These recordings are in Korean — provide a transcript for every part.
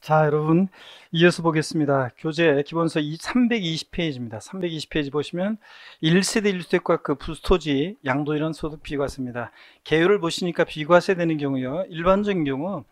자, 여러분 이어서 보겠습니다. 교재 기본서 320페이지입니다. 320페이지 보시면 1세대 1주택과 그 부스토지, 양도 이런 소득 비과세입니다. 개요를 보시니까 비과세 되는 경우요. 일반적인 경우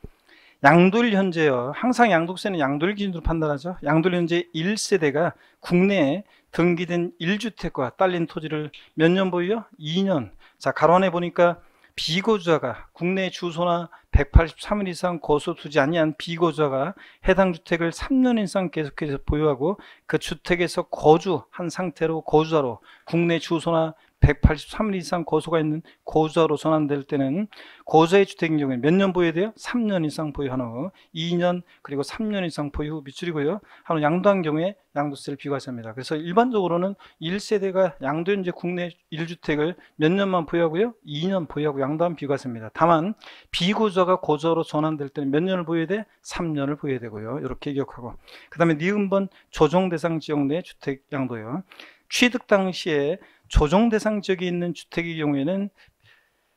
양도일 현재요. 항상 양도세는 양도일 기준으로 판단하죠. 양도일 현재 1세대가 국내에 등기된 1주택과 딸린 토지를 몇 년 보유요? 2년. 자, 가로 안에 보니까 비고자가 국내 주소나 183일 이상 거소 투지 아니한 비고자가 해당 주택을 3년 이상 계속해서 보유하고 그 주택에서 거주한 상태로 거주자로 국내 주소나 183일 이상 고소가 있는 고소자로 전환될 때는 고소의 주택인 경우에 몇 년 보유해야 돼요? 3년 이상 보유한 후 2년 그리고 3년 이상 보유 후 미출이고요. 한후 양도한 경우에 양도세를 비과세합니다. 그래서 일반적으로는 1세대가 양도 인 국내 1주택을 몇 년만 보유하고요? 2년 보유하고 양도한 비과세입니다. 다만 비고소가 고소로 전환될 때는 몇 년을 보유해야 돼? 3년을 보유해야 되고요. 이렇게 기억하고 그 다음에 니은번 조정 대상 지역 내 주택 양도요. 취득 당시에 조정 대상 지역에 있는 주택의 경우에는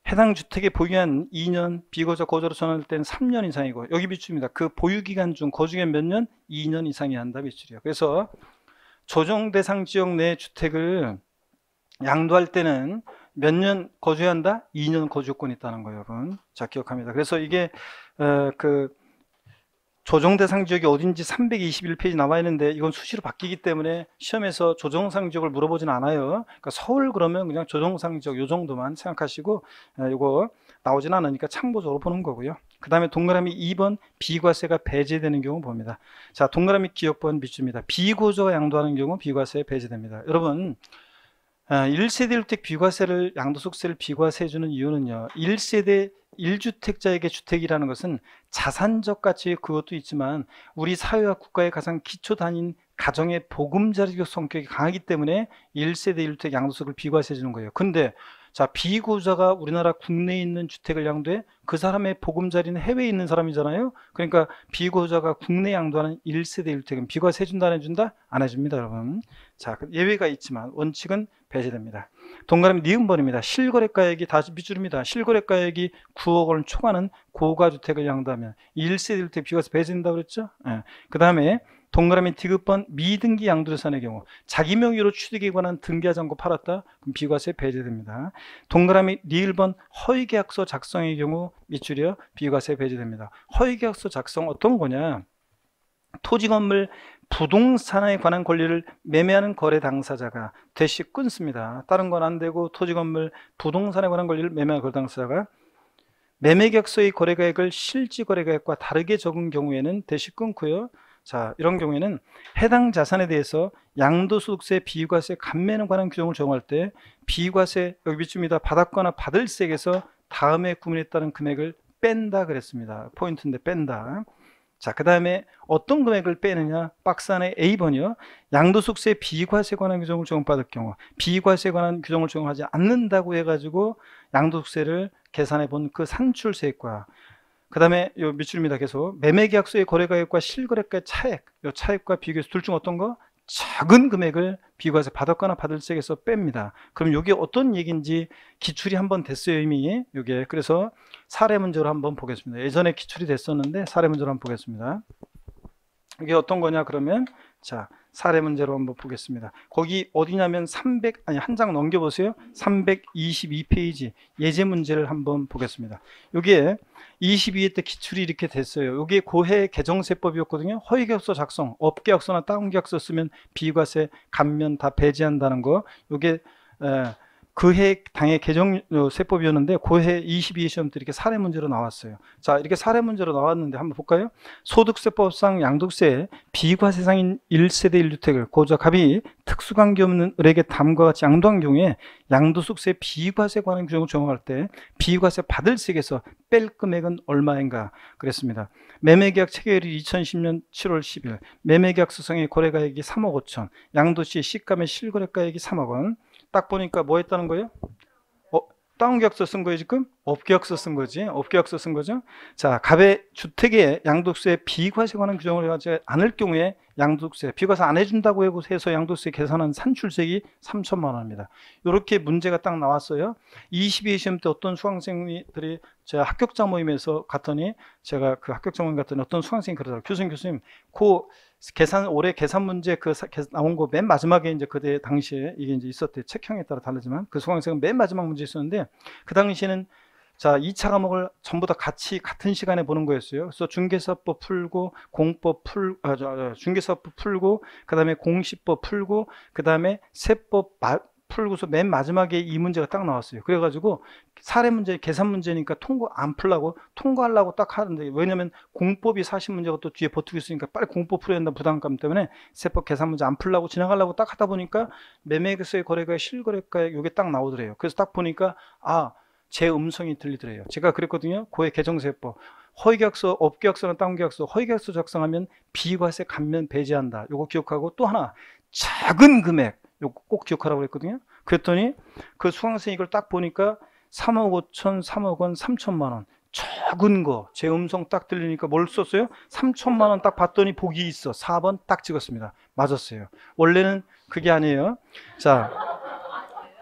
해당 주택에 보유한 2년, 비거주거주로 전환할 때는 3년 이상이고 여기 비추입니다. 그 보유기간 중 거주기간 몇 년? 2년 이상이 한다 비추이요 그래서 조정 대상 지역 내 주택을 양도할 때는 몇 년 거주해야 한다? 2년 거주권이 있다는 거예요, 여러분. 자, 기억합니다. 그래서 이게 어, 그 조정 대상 지역이 어딘지 321페이지 나와 있는데 이건 수시로 바뀌기 때문에 시험에서 조정 상 지역을 물어보진 않아요. 그러니까 서울 그러면 그냥 조정 상 지역 요 정도만 생각하시고 이거 예, 나오진 않으니까 참고적으로 보는 거고요. 그 다음에 동그라미 2번 비과세가 배제되는 경우 봅니다. 자 동그라미 기억번 밑줄입니다. 비구조가 양도하는 경우 비과세 배제됩니다. 여러분 1세대 예, 주택 비과세를 양도속득세를 비과세해 주는 이유는요. 1세대 일주택자에게 주택이라는 것은 자산적 가치 의 그것도 있지만 우리 사회와 국가의 가장 기초 단인 가정의 보금자리적 성격이 강하기 때문에 1세대 1주택 양도소득을 비과세 해 주는 거예요. 근데 자, 비구자가 우리나라 국내에 있는 주택을 양도해 그 사람의 보금자리는 해외에 있는 사람이잖아요. 그러니까 비구자가 국내 양도하는 1세대 1주택은 비과세 준다 안 네 해준다? 안 해줍니다, 여러분. 자, 그 예외가 있지만 원칙은 배제됩니다. 동그라미 니은번입니다. 실거래가액이 다시 밑줄입니다. 실거래가액이 9억 원을 초과하는 고가주택을 양도하면 1세대 1주택 비과세 배제된다고 그랬죠? 예. 그 다음에 동그라미 디귿번 미등기 양도재산의 경우 자기 명의로 취득에 관한 등기하지 않고 팔았다? 그럼 비과세 배제됩니다. 동그라미 니1번 허위계약서 작성의 경우 밑줄이요 비과세 배제됩니다. 허위계약서 작성 어떤 거냐? 토지 건물 부동산에 관한 권리를 매매하는 거래 당사자가 대시 끊습니다. 다른 건 안 되고 토지 건물 부동산에 관한 권리를 매매하는 거래 당사자가 매매계약서의 거래가액을 실지 거래가액과 다르게 적은 경우에는 대시 끊고요. 자, 이런 경우에는 해당 자산에 대해서 양도소득세, 비과세 감면에 관한 규정을 정할 때 비과세 여기쯤니다 받았거나 받을 세액에서 다음에 구분했다는 금액을 뺀다 그랬습니다. 포인트인데 뺀다. 자, 그 다음에 어떤 금액을 빼느냐? 박스 안에 A번이요. 양도소득세 비과세 관한 규정을 적용받을 경우, 비과세 관한 규정을 적용하지 않는다고 해가지고 양도소득세를 계산해 본 그 산출세액과 그 다음에 요 밑줄입니다. 계속 매매계약서의 거래가액과 실거래가의 차액 요 차액과 비교해서 둘 중 어떤 거? 작은 금액을 비과세 받았거나 받을 세에서 뺍니다. 그럼 이게 어떤 얘기인지 기출이 한번 됐어요 이미 이게 그래서 사례 문제로 한번 보겠습니다. 예전에 기출이 됐었는데 사례 문제로 한번 보겠습니다. 이게 어떤 거냐 그러면 자 사례 문제로 한번 보겠습니다. 거기 어디냐면 300 아니 한 장 넘겨 보세요. 322페이지 예제 문제를 한번 보겠습니다. 여기에 22회 때 기출이 이렇게 됐어요. 여기에 고해 개정세법이었거든요. 허위계약서 작성, 업계약서나 다운계약서 쓰면 비과세 감면 다 배제한다는 거. 이게 에, 그해 당의 개정 어, 세법이었는데 그 해 22시험때 이렇게 사례 문제로 나왔어요. 자 이렇게 사례 문제로 나왔는데 한번 볼까요? 소득세법상 양도세 비과세상인 1세대 1주택을 고작합이 특수관계 없는 을에게 담과 같이 양도한 경우에 양도소득세 비과세 관한 규정을 적용할때 비과세 받을 세액에서 뺄 금액은 얼마인가 그랬습니다. 매매계약 체결이 2010년 7월 10일 매매계약 수상의 거래가액이 3억 5천 양도시 시가의 실거래가액이 3억 원딱 보니까 뭐 했다는 거예요? 어, 다운계약서 쓴 거예요 지금? 업계약서 쓴 거지 업계약서 쓴 거죠 자 갑의 주택의 양도세 비과세 관한 규정을 하지 않을 경우에 양도세 비과세 안 해준다고 해서 양도세 계산한 산출세액 3천만 원입니다 이렇게 문제가 딱 나왔어요 22 시험 때 어떤 수강생들이 제 합격자 모임에서 갔더니 제가 그 합격자 모임 갔더니 어떤 수강생이 그러더라고요 교수님 교수님 그 계산 올해 계산 문제 그 나온 거 맨 마지막에 이제 그때 당시에 이게 이제 있었대 책형에 따라 다르지만 그수강생은맨 마지막 문제 있었는데 그 당시에는 자 2차 과목을 전부 다 같이 같은 시간에 보는 거였어요. 그래서 중개사법 풀고 공법 풀 아, 저, 저, 중개사법 풀고 그다음에 공시법 풀고 그다음에 세법 풀고서 맨 마지막에 이 문제가 딱 나왔어요. 그래가지고 사례 문제, 계산 문제니까 통과 안 풀라고 통과하려고 딱 하는데 왜냐면 공법이 사실 문제가 또 뒤에 버티고 있으니까 빨리 공법 풀어야 된다 부담감 때문에 세법 계산 문제 안 풀라고 지나가려고 딱 하다 보니까 매매액의 거래가 실거래가액 요게 딱 나오더래요. 그래서 딱 보니까 아, 제 음성이 들리더래요. 제가 그랬거든요. 고액 개정세법. 허위계약서, 업계약서나 다운계약서, 허위계약서 작성하면 비과세 감면 배제한다. 요거 기억하고 또 하나 작은 금액 요꼭 기억하라고 그랬거든요. 그랬더니 그 수강생 이걸 딱 보니까 3억 5천, 3억 원, 3천만 원. 적은 거, 제 음성 딱 들리니까 뭘 썼어요? 3천만 원 딱 봤더니 복이 있어. 4번 딱 찍었습니다. 맞았어요. 원래는 그게 아니에요. 자,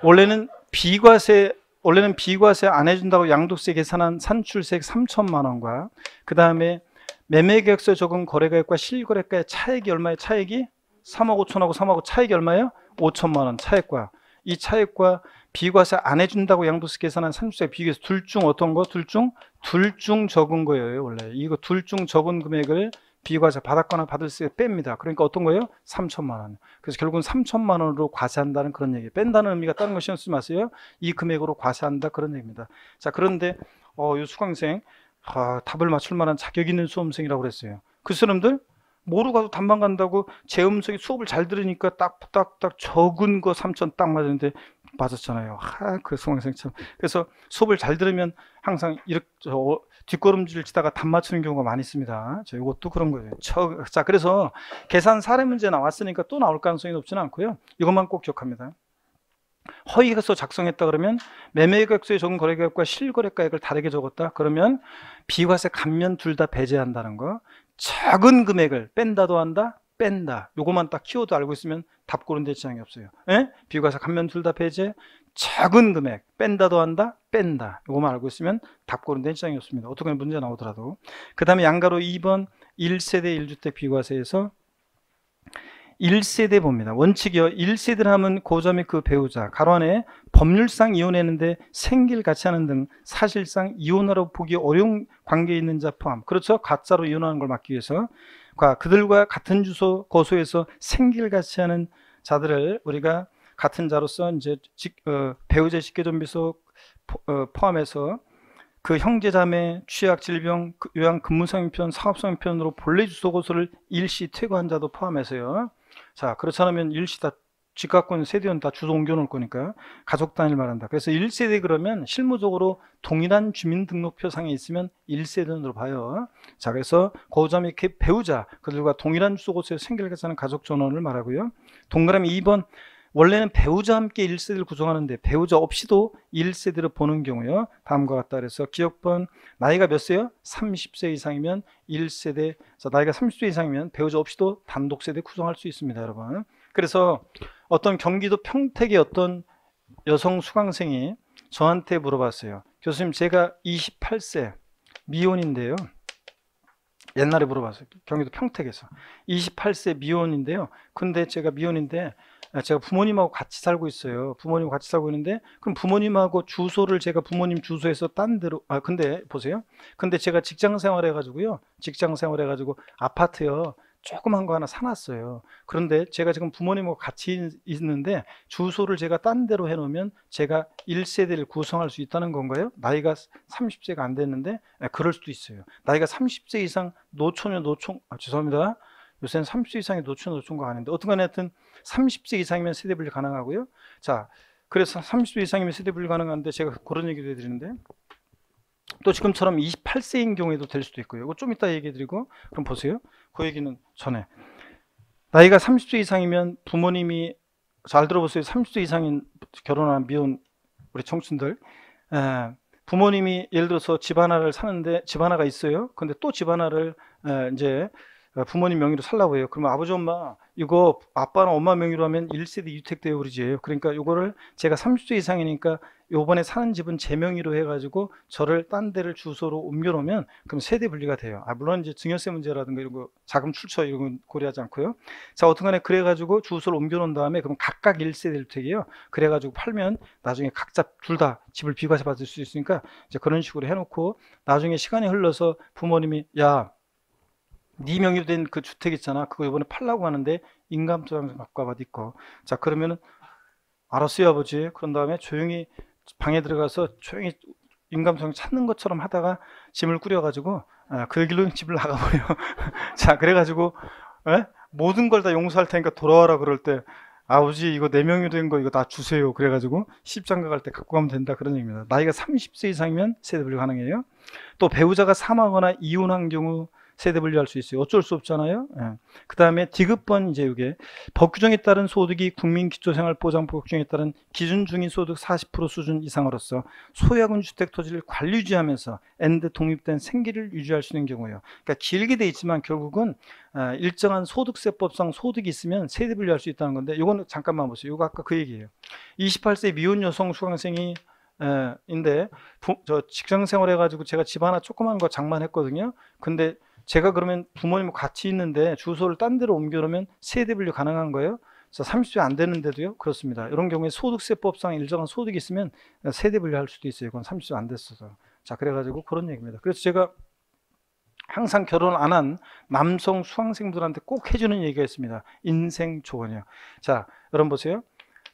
원래는 비과세, 원래는 비과세 안 해준다고 양도세 계산한 산출세액 3천만 원과 그 다음에 매매계약서 적은 거래가액과 실거래가의 차액이 얼마예요? 차액이 3억 5천하고 3억 5 차액이 얼마예요? 5천만 원 차액과 이 차액과 비과세 안 해준다고 양도세 계산한 상0세 비교해서 둘 중 어떤 거? 둘 중? 둘 중 적은 거예요 원래 이거 둘 중 적은 금액을 비과세 받았거나 받을 수 뺍니다 그러니까 어떤 거예요? 3천만 원 그래서 결국은 3천만 원으로 과세한다는 그런 얘기 뺀다는 의미가 다른 것이 었 쓰지 마세요 이 금액으로 과세한다 그런 얘기입니다 자 그런데 어, 요 수강생 아, 답을 맞출 만한 자격 있는 수험생이라고 그랬어요 그 사람들 모르 가서 단방 간다고 제 음성이 수업을 잘 들으니까 딱딱딱 적은 거 3천 딱 맞았는데 맞았잖아요. 하, 그 수강생 참. 그래서 수업을 잘 들으면 항상 이렇게 저, 어, 뒷걸음질 치다가 답 맞추는 경우가 많이 있습니다. 저 이것도 그런 거예요. 저, 자, 그래서 계산 사례 문제 나왔으니까 또 나올 가능성이 높지는 않고요. 이것만 꼭 기억합니다. 허위해서 작성했다 그러면 매매가액수에 적은 거래가액과 실거래가액을 다르게 적었다 그러면 비과세 감면 둘 다 배제한다는 거 작은 금액을 뺀다도 한다, 뺀다. 요것만 딱 키워드 알고 있으면 답 고른데 지장이 없어요. 예? 비교과사 한면 둘 다 배제. 작은 금액 뺀다도 한다, 뺀다. 요것만 알고 있으면 답 고른데 지장이 없습니다. 어떻게 문제 나오더라도. 그다음에 양가로 2번 1세대 1주택 비과세에서 1세대 봅니다. 원칙이요. 1세대를 하면 고점이 그 배우자, 가로안에 법률상 이혼했는데 생길 같이 하는 등 사실상 이혼하러 보기 어려운 관계에 있는 자 포함. 그렇죠. 가짜로 이혼하는 걸 막기 위해서. 그들과 같은 주소, 거소에서 생길 같이 하는 자들을 우리가 같은 자로서 이제 어, 배우자 직계존비소 어, 포함해서 그 형제자매, 취약, 질병, 그 요양, 근무상인편사업상인편으로 본래 주소고소를 일시 퇴거한 자도 포함해서요. 자, 그렇지 않으면 일시 다 집값권, 세대는 다 주소 옮겨놓을 거니까 가족 단위를 말한다. 그래서 1세대 그러면 실무적으로 동일한 주민등록표상에 있으면 1세대로 봐요. 자, 그래서 거주자및 배우자 그들과 동일한 주소곳에 생길 가자는 가족 전원을 말하고요. 동그라미 2번 원래는 배우자 와 함께 1세대를 구성하는데 배우자 없이도 1세대를 보는 경우요. 다음과 같다 그래서 기억번 나이가 몇 세요? 30세 이상이면 1세대 나이가 30세 이상이면 배우자 없이도 단독 세대 구성할 수 있습니다 여러분. 그래서 어떤 경기도 평택의 어떤 여성 수강생이 저한테 물어봤어요. 교수님 제가 28세 미혼인데요. 옛날에 물어봤어요. 경기도 평택에서. 28세 미혼인데요. 근데 제가 미혼인데 아, 제가 부모님하고 같이 살고 있어요. 부모님하고 같이 살고 있는데 그럼 부모님하고 주소를 제가 부모님 주소에서 딴 데로 아 근데 보세요. 근데 제가 직장 생활해 가지고요. 직장 생활해 가지고 아파트요. 조그만 거 하나 사놨어요. 그런데 제가 지금 부모님하고 같이 있는데 주소를 제가 딴 데로 해놓으면 제가 1세대를 구성할 수 있다는 건가요? 나이가 30세가 안 됐는데 네, 그럴 수도 있어요. 나이가 30세 이상 노처녀 노총 아, 죄송합니다. 요새는 30세 이상의 노출 노총과 하는데 어떤 간에 하여튼 30세 이상이면 세대 분류 가능하고요. 자, 그래서 30세 이상이면 세대 분류 가능한데 제가 그런 얘기도 해드리는데 또 지금처럼 28세인 경우에도 될 수도 있고요. 이거 좀 이따 얘기해드리고 그럼 보세요. 그 얘기는 전에 나이가 30세 이상이면 부모님이 잘 들어보세요. 30세 이상인 결혼한 미혼 우리 청춘들 에, 부모님이 예를 들어서 집 하나를 사는데 집 하나가 있어요. 근데 또 집 하나를 이제 어, 부모님 명의로 살라고 해요. 그러면 아버지 엄마 이거 아빠랑 엄마 명의로 하면 1세대 유택대여 오르지예요. 그러니까 이거를 제가 30세 이상이니까 요번에 사는 집은 제 명의로 해가지고 저를 딴 데를 주소로 옮겨놓으면 그럼 세대 분리가 돼요. 아, 물론 이제 증여세 문제라든가 이런 거 자금 출처 이런 건 고려하지 않고요. 자, 어떤간에 그래가지고 주소를 옮겨놓은 다음에 그럼 각각 1세대 주택이에요. 그래가지고 팔면 나중에 각자 둘 다 집을 비과세 받을 수 있으니까 이제 그런 식으로 해놓고 나중에 시간이 흘러서 부모님이 야네 명의로 된그 주택 있잖아. 그거 이번에 팔라고 하는데 인감소장에서 막과받 있고. 자 그러면은 알았어요 아버지. 그런 다음에 조용히 방에 들어가서 조용히 인감소장 찾는 것처럼 하다가 짐을 꾸려가지고 아, 그 길로 집을 나가버려. 자 그래가지고 에? 예? 모든 걸 다 용서할 테니까 돌아와라 그럴 때 아버지 이거 네 명이 된거 이거 다 주세요. 그래가지고 십장가 갈 때 갖고 가면 된다 그런 얘기입니다. 나이가 30세 이상이면 세대 분류 가능해요. 또 배우자가 사망하거나 이혼한 경우 세대 분리할 수 있어요. 어쩔 수 없잖아요. 예. 그 다음에 디귿번 이제 이게 법규정에 따른 소득이 국민기초생활보장법규정에 따른 기준 중인 소득 40% 수준 이상으로서 소약하 주택 토지를 관리 유지하면서 엔드 독립된 생기를 유지할 수 있는 경우예요. 그러니까 길게 돼 있지만 결국은 아, 일정한 소득세법상 소득이 있으면 세대 분리할 수 있다는 건데 이거는 잠깐만 보세요. 이거 아까 그 얘기예요. 28세 미혼 여성 수강생이 에, 인데 부, 저 직장 생활해 가지고 제가 집 하나 조그만 거 장만했거든요. 근데 제가 그러면 부모님 뭐 같이 있는데 주소를 딴 데로 옮겨놓으면 세대 분류 가능한 거예요? 그래서 30세 안 되는데도요? 그렇습니다. 이런 경우에 소득세법상 일정한 소득이 있으면 세대 분류할 수도 있어요. 이건 30세 안 됐어서. 자, 그래가지고 그런 얘기입니다. 그래서 제가 항상 결혼 안 한 남성 수강생들한테꼭 해주는 얘기가 있습니다. 인생 조언이요. 자, 여러분 보세요.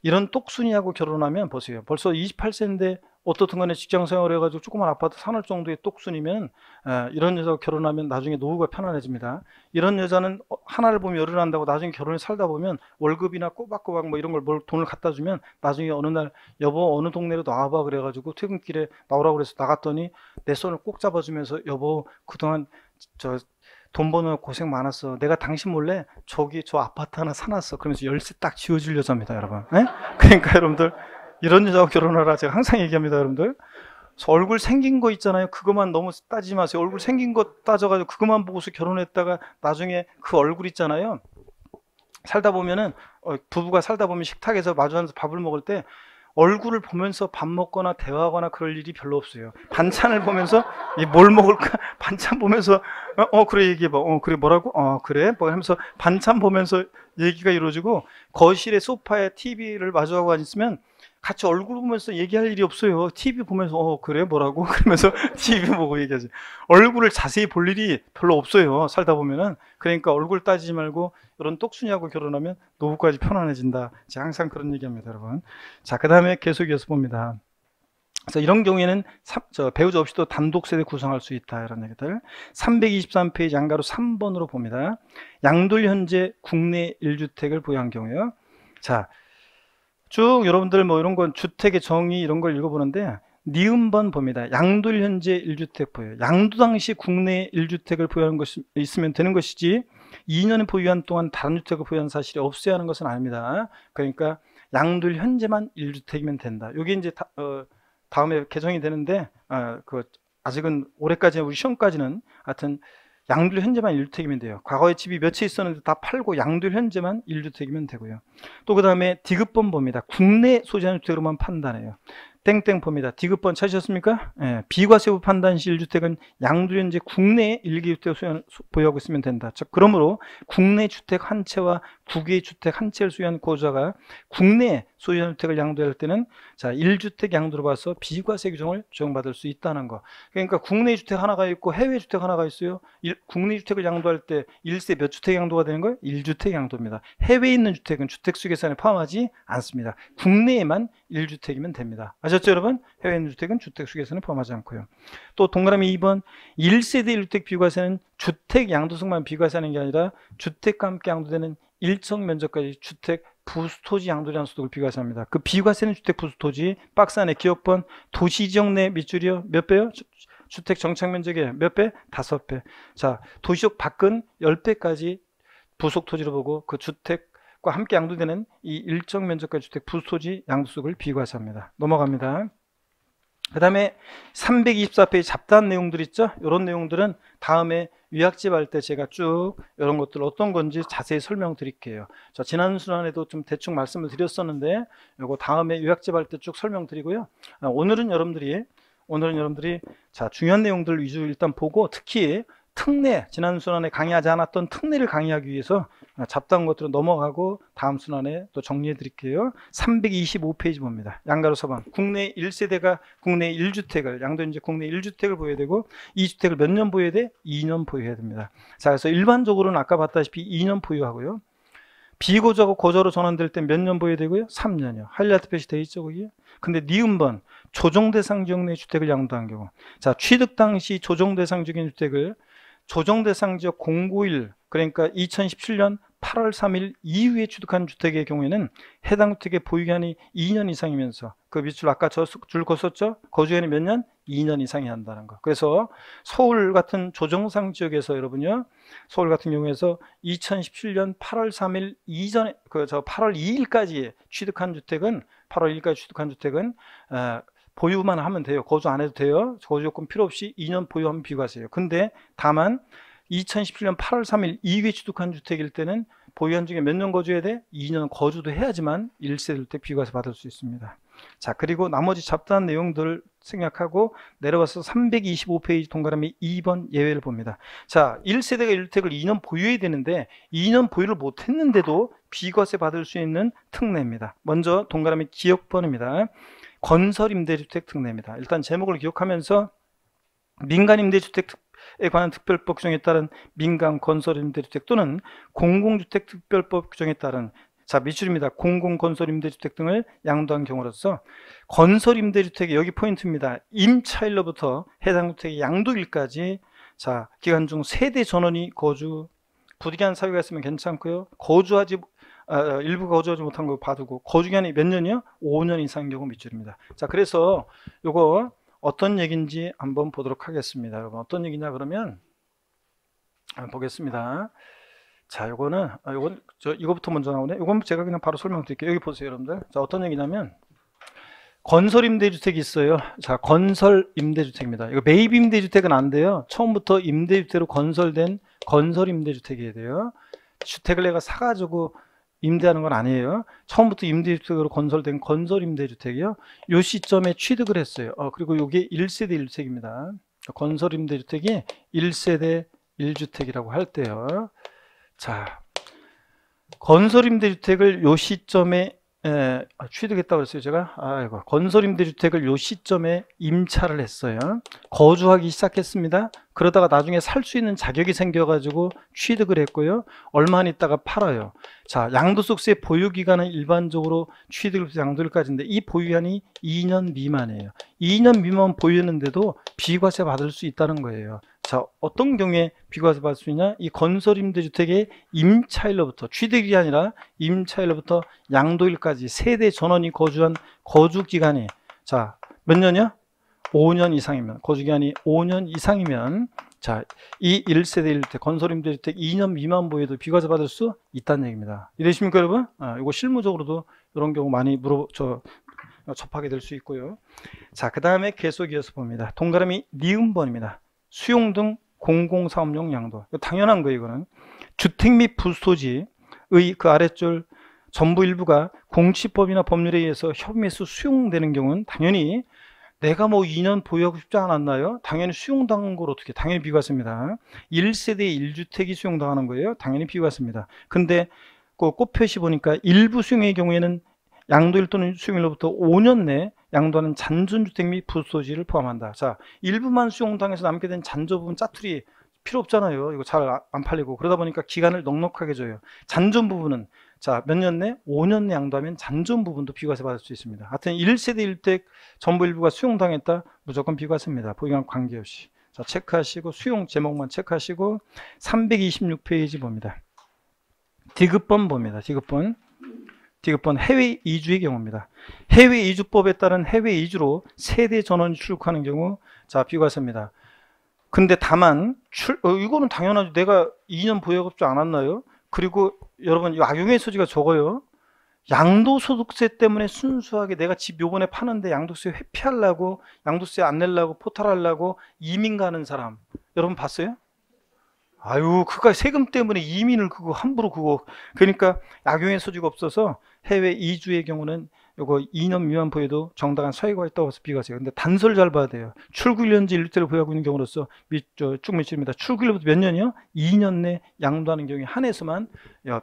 이런 똑순이하고 결혼하면 보세요. 벌써 28세인데 어떻든 간에 직장 생활해 을 가지고 조그만 아파트 사놓을 정도의 똑순이면 에, 이런 여자와 결혼하면 나중에 노후가 편안해집니다. 이런 여자는 하나를 보면 열을 한다고 나중에 결혼에 살다 보면 월급이나 꼬박꼬박 뭐 이런 걸뭘 돈을 갖다 주면 나중에 어느 날 여보 어느 동네로 나와봐 그래 가지고 퇴근길에 나오라고 그래서 나갔더니 내 손을 꼭 잡아주면서 여보 그동안 저 돈 버는 고생 많았어. 내가 당신 몰래 저기 저 아파트 하나 사놨어. 그러면서 열쇠 딱 지워줄 여자입니다, 여러분. 에? 네? 그러니까 여러분들 이런 여자와 결혼하라. 제가 항상 얘기합니다, 여러분들. 얼굴 생긴 거 있잖아요. 그것만 너무 따지 마세요. 얼굴 생긴 거 따져가지고 그것만 보고서 결혼했다가 나중에 그 얼굴 있잖아요. 살다 보면은 어, 부부가 살다 보면 식탁에서 마주앉아서 밥을 먹을 때 얼굴을 보면서 밥 먹거나 대화하거나 그럴 일이 별로 없어요. 반찬을 보면서 뭘 먹을까? 반찬 보면서 어, 어, 그래 얘기해봐. 어 그래 뭐라고? 어 그래 뭐 하면서 반찬 보면서 얘기가 이루어지고 거실에 소파에 TV를 마주하고 앉으면 같이 얼굴 보면서 얘기할 일이 없어요. TV 보면서 어 그래 뭐라고 그러면서 TV 보고 얘기하지. 얼굴을 자세히 볼 일이 별로 없어요. 살다 보면은 그러니까 얼굴 따지지 말고 이런 똑순이하고 결혼하면 노후까지 편안해진다. 제가 항상 그런 얘기합니다, 여러분. 자 그다음에 계속 이어서 봅니다. 그래서 이런 경우에는 배우자 없이도 단독 세대 구성할 수 있다 이런 얘기들 323페이지 양가로 3번으로 봅니다 양돌 현재 국내 1주택을 보유한 경우요 에자 쭉 여러분들 뭐 이런 건 주택의 정의 이런 걸 읽어보는데 니은번 봅니다. 양도일 현재 1주택 보유. 양도 당시 국내 1주택을 보유하는 것이 있으면 되는 것이지 2년을 보유한 동안 다른 주택을 보유한 사실이 없어야 하는 것은 아닙니다. 그러니까 양도일 현재만 1주택이면 된다. 이게 이제 다, 어, 다음에 개정이 되는데 어, 그 아직은 올해까지 우리 시험까지는 하여튼 양들 현재만 1주택이면 돼요. 과거에 집이 몇 채 있었는데 다 팔고 양들 현재만 1주택이면 되고요. 또 그 다음에 디귿번봅니다. 국내 소재한 주택으로만 판단해요. 땡땡봅니다 디귿번 찾으셨습니까? 예, 비과세부 판단 시 1주택은 양도 현재 국내 1기 주택 소유하고 있으면 된다. 즉, 그러므로 국내 주택 한 채와 국외 주택 한 채를 소유한 고자가 국내 소유한 주택을 양도할 때는 자 1주택 양도로 봐서 비과세 규정을 적용받을 수 있다는 거. 그러니까 국내 주택 하나가 있고 해외 주택 하나가 있어요. 일, 국내 주택을 양도할 때 1세 몇 주택 양도가 되는 거예요? 1주택 양도입니다. 해외에 있는 주택은 주택수 계산에 포함하지 않습니다. 국내에만 1주택이면 됩니다. 아셨죠 여러분? 해외에 있는 주택은 주택수 계산에 포함하지 않고요. 또 동그라미 2번 1세대 1주택 비과세는 주택 양도성만 비과세하는 게 아니라 주택과 함께 양도되는 일정 면적까지 주택 부수토지 양도량한 소득을 비과세합니다. 그 비과세는 주택 부수토지 박스 안에 기업번 도시지역 내 밑줄이요 몇 배요? 주택 정착 면적의 몇 배? 다섯 배. 자 도시역 밖은 열 배까지 부속 토지로 보고 그 주택과 함께 양도되는 이 일정 면적까지 주택 부수토지 양도소득을 비과세합니다. 넘어갑니다. 그 다음에 324페이지 잡다한 내용들 있죠? 요런 내용들은 다음에 위약집 할 때 제가 쭉 이런 것들 어떤 건지 자세히 설명드릴게요. 자, 지난 순환에도 좀 대충 말씀을 드렸었는데 요거 다음에 위약집 할 때 쭉 설명드리고요. 아, 오늘은 여러분들이 오늘은 여러분들이 자 중요한 내용들 위주 로 일단 보고 특히 특례, 지난 순환에 강의하지 않았던 특례를 강의하기 위해서 잡다한 것들은 넘어가고 다음 순환에 또 정리해 드릴게요. 325페이지 봅니다. 양가로 서방. 국내 1세대가 국내 1주택을, 양도 인제 국내 1주택을 보유해야 되고 2주택을 몇 년 보유해야 돼? 2년 보유해야 됩니다. 자, 그래서 일반적으로는 아까 봤다시피 2년 보유하고요. 비고저고 고저로 전환될 때 몇 년 보유해야 되고요? 3년이요. 할리아트펫이 돼 있죠, 거기? 근데 니은번 네 조정 대상 지역 내 주택을 양도한 경우. 자, 취득 당시 조정 대상 지역 내 주택을 조정 대상 지역 공고일 그러니까 2017년 8월 3일 이후에 취득한 주택의 경우에는 해당 주택의 보유기한이 2년 이상이면서 그 밑줄 아까 저줄 걷었죠? 거주기한이 몇 년? 2년 이상이 한다는 거. 그래서 서울 같은 조정상 지역에서 여러분요. 서울 같은 경우에서 2017년 8월 3일 이전에 그저 8월 2일까지 취득한 주택은 8월 1일까지 취득한 주택은 어, 보유만 하면 돼요. 거주 안 해도 돼요. 거주 조건 필요 없이 2년 보유하면 비과세예요. 근데 다만 2017년 8월 3일 이위 취득한 주택일 때는 보유한 중에 몇 년 거주해야 돼? 2년 거주도 해야지만 1세 대될때 비과세 받을 수 있습니다. 자, 그리고 나머지 잡다한 내용들을 생략하고 내려와서 325페이지 동그라미 2번 예외를 봅니다. 자, 1세대가 1주택을 2년 보유해야 되는데 2년 보유를 못 했는데도 비과세 받을 수 있는 특례입니다. 먼저 동그라미 기억번입니다. 건설 임대주택 특례입니다. 일단 제목을 기억하면서 민간 임대주택에 관한 특별법 규정에 따른 민간 건설 임대주택 또는 공공주택 특별법 규정에 따른 자 밑줄입니다. 공공건설 임대주택 등을 양도한 경우로서 건설 임대주택이 여기 포인트입니다. 임차일로부터 해당 주택의 양도일까지 자 기간 중 세대 전원이 거주 부득이한 사유가 있으면 괜찮고요. 거주하지 아, 아, 일부 거주하지 못한 걸 봐두고 거주기한이 그 몇 년이요? 5년 이상인 경우 밑줄입니다. 자, 그래서 이거 어떤 얘기인지 한번 보도록 하겠습니다. 여러분 어떤 얘기냐 그러면 보겠습니다. 자, 요거는 아, 요건 저 이거부터 먼저 나오네. 요건 제가 그냥 바로 설명드릴게요. 여기 보세요, 여러분들. 자, 어떤 얘기냐면 건설 임대주택이 있어요. 자, 건설 임대주택입니다. 이거 매입 임대주택은 안 돼요. 처음부터 임대주택으로 건설된 건설 임대주택이에요. 주택을 내가 사가지고 임대하는 건 아니에요. 처음부터 임대주택으로 건설된 건설 임대주택이요. 요 시점에 취득을 했어요. 어, 그리고 요게 1세대 1주택입니다. 건설 임대주택이 1세대 1주택이라고 할 때요. 자, 건설 임대주택을 요 시점에 예, 취득했다고 했어요 제가 아이고 건설임대주택을 요 시점에 임차를 했어요 거주하기 시작했습니다 그러다가 나중에 살 수 있는 자격이 생겨가지고 취득을 했고요 얼마 안 있다가 팔아요 자, 양도소득세 보유 기간은 일반적으로 취득일 양도일까지인데 이 보유한이 2년 미만이에요. 2년 미만 보유했는데도 비과세 받을 수 있다는 거예요. 자, 어떤 경우에 비과세 받을 수 있냐? 이 건설 임대주택의 임차일로부터 취득이 아니라 임차일로부터 양도일까지 세대 전원이 거주한 거주 기간이 자, 몇년이야 5년 이상이면 거주 기간이 5년 이상이면 자, 이 1세대 1주택, 건설 임대주택 2년 미만 보유도 비과세 받을 수 있다는 얘기입니다. 이해되십니까, 여러분? 아, 이거 실무적으로도 이런 경우 많이 물어, 저, 접하게 될 수 있고요. 자, 그 다음에 계속 이어서 봅니다. 동그라미 니은번입니다. 수용 등 공공사업용 양도. 당연한 거예요, 이거는. 주택 및 부소지의 그 아랫줄 전부 일부가 공시법이나 법률에 의해서 협의해서 수용되는 경우는 당연히 내가 뭐 2년 보유하고 싶지 않았나요? 당연히 수용당한 걸 어떻게, 당연히 비과세입니다. 1세대 1주택이 수용당하는 거예요. 당연히 비과세입니다. 근데 그 꽃표시 보니까 일부 수용의 경우에는 양도일 또는 수용일로부터 5년 내 양도하는 잔존주택 및 부소지를 포함한다. 자, 일부만 수용당해서 남게 된 잔조 부분 짜투리 필요 없잖아요. 이거 잘 안 팔리고. 그러다 보니까 기간을 넉넉하게 줘요. 잔존 부분은 자, 몇 년 내? 5년 내 양도하면 잔존 부분도 비과세 받을 수 있습니다. 하여튼 1세대 1택 전부 일부가 수용당했다? 무조건 비과세입니다. 보유한 관계없이. 자, 체크하시고 수용 제목만 체크하시고 326페이지 봅니다. 디귿번 봅니다. 디귿번. 디귿번 해외 이주의 경우입니다. 해외 이주법에 따른 해외 이주로 세대 전원 출국하는 경우 자, 비과세입니다. 근데 다만 출 어, 이거는 당연하지 내가 2년 보유급지 않았나요? 그리고 여러분 악용의 소지가 적어요. 양도소득세 때문에 순수하게 내가 집 요번에 파는데 양도세 회피하려고 양도세 안 내려고 포탈하려고 이민 가는 사람 여러분 봤어요? 아유 그가 세금 때문에 이민을 그거 함부로 그거 그러니까 악용의 소지가 없어서 해외 이주의 경우는 요거 이념 위안부에도 정당한 사유가 있다고 해서 비가세요. 근데 단서를 잘 봐야 돼요. 출국일년지 일주일 보유하고 있는 경우로서 쭉 미칩니다. 출국일로부터 몇 년이요? 2년 내 양도하는 경우에 한해서만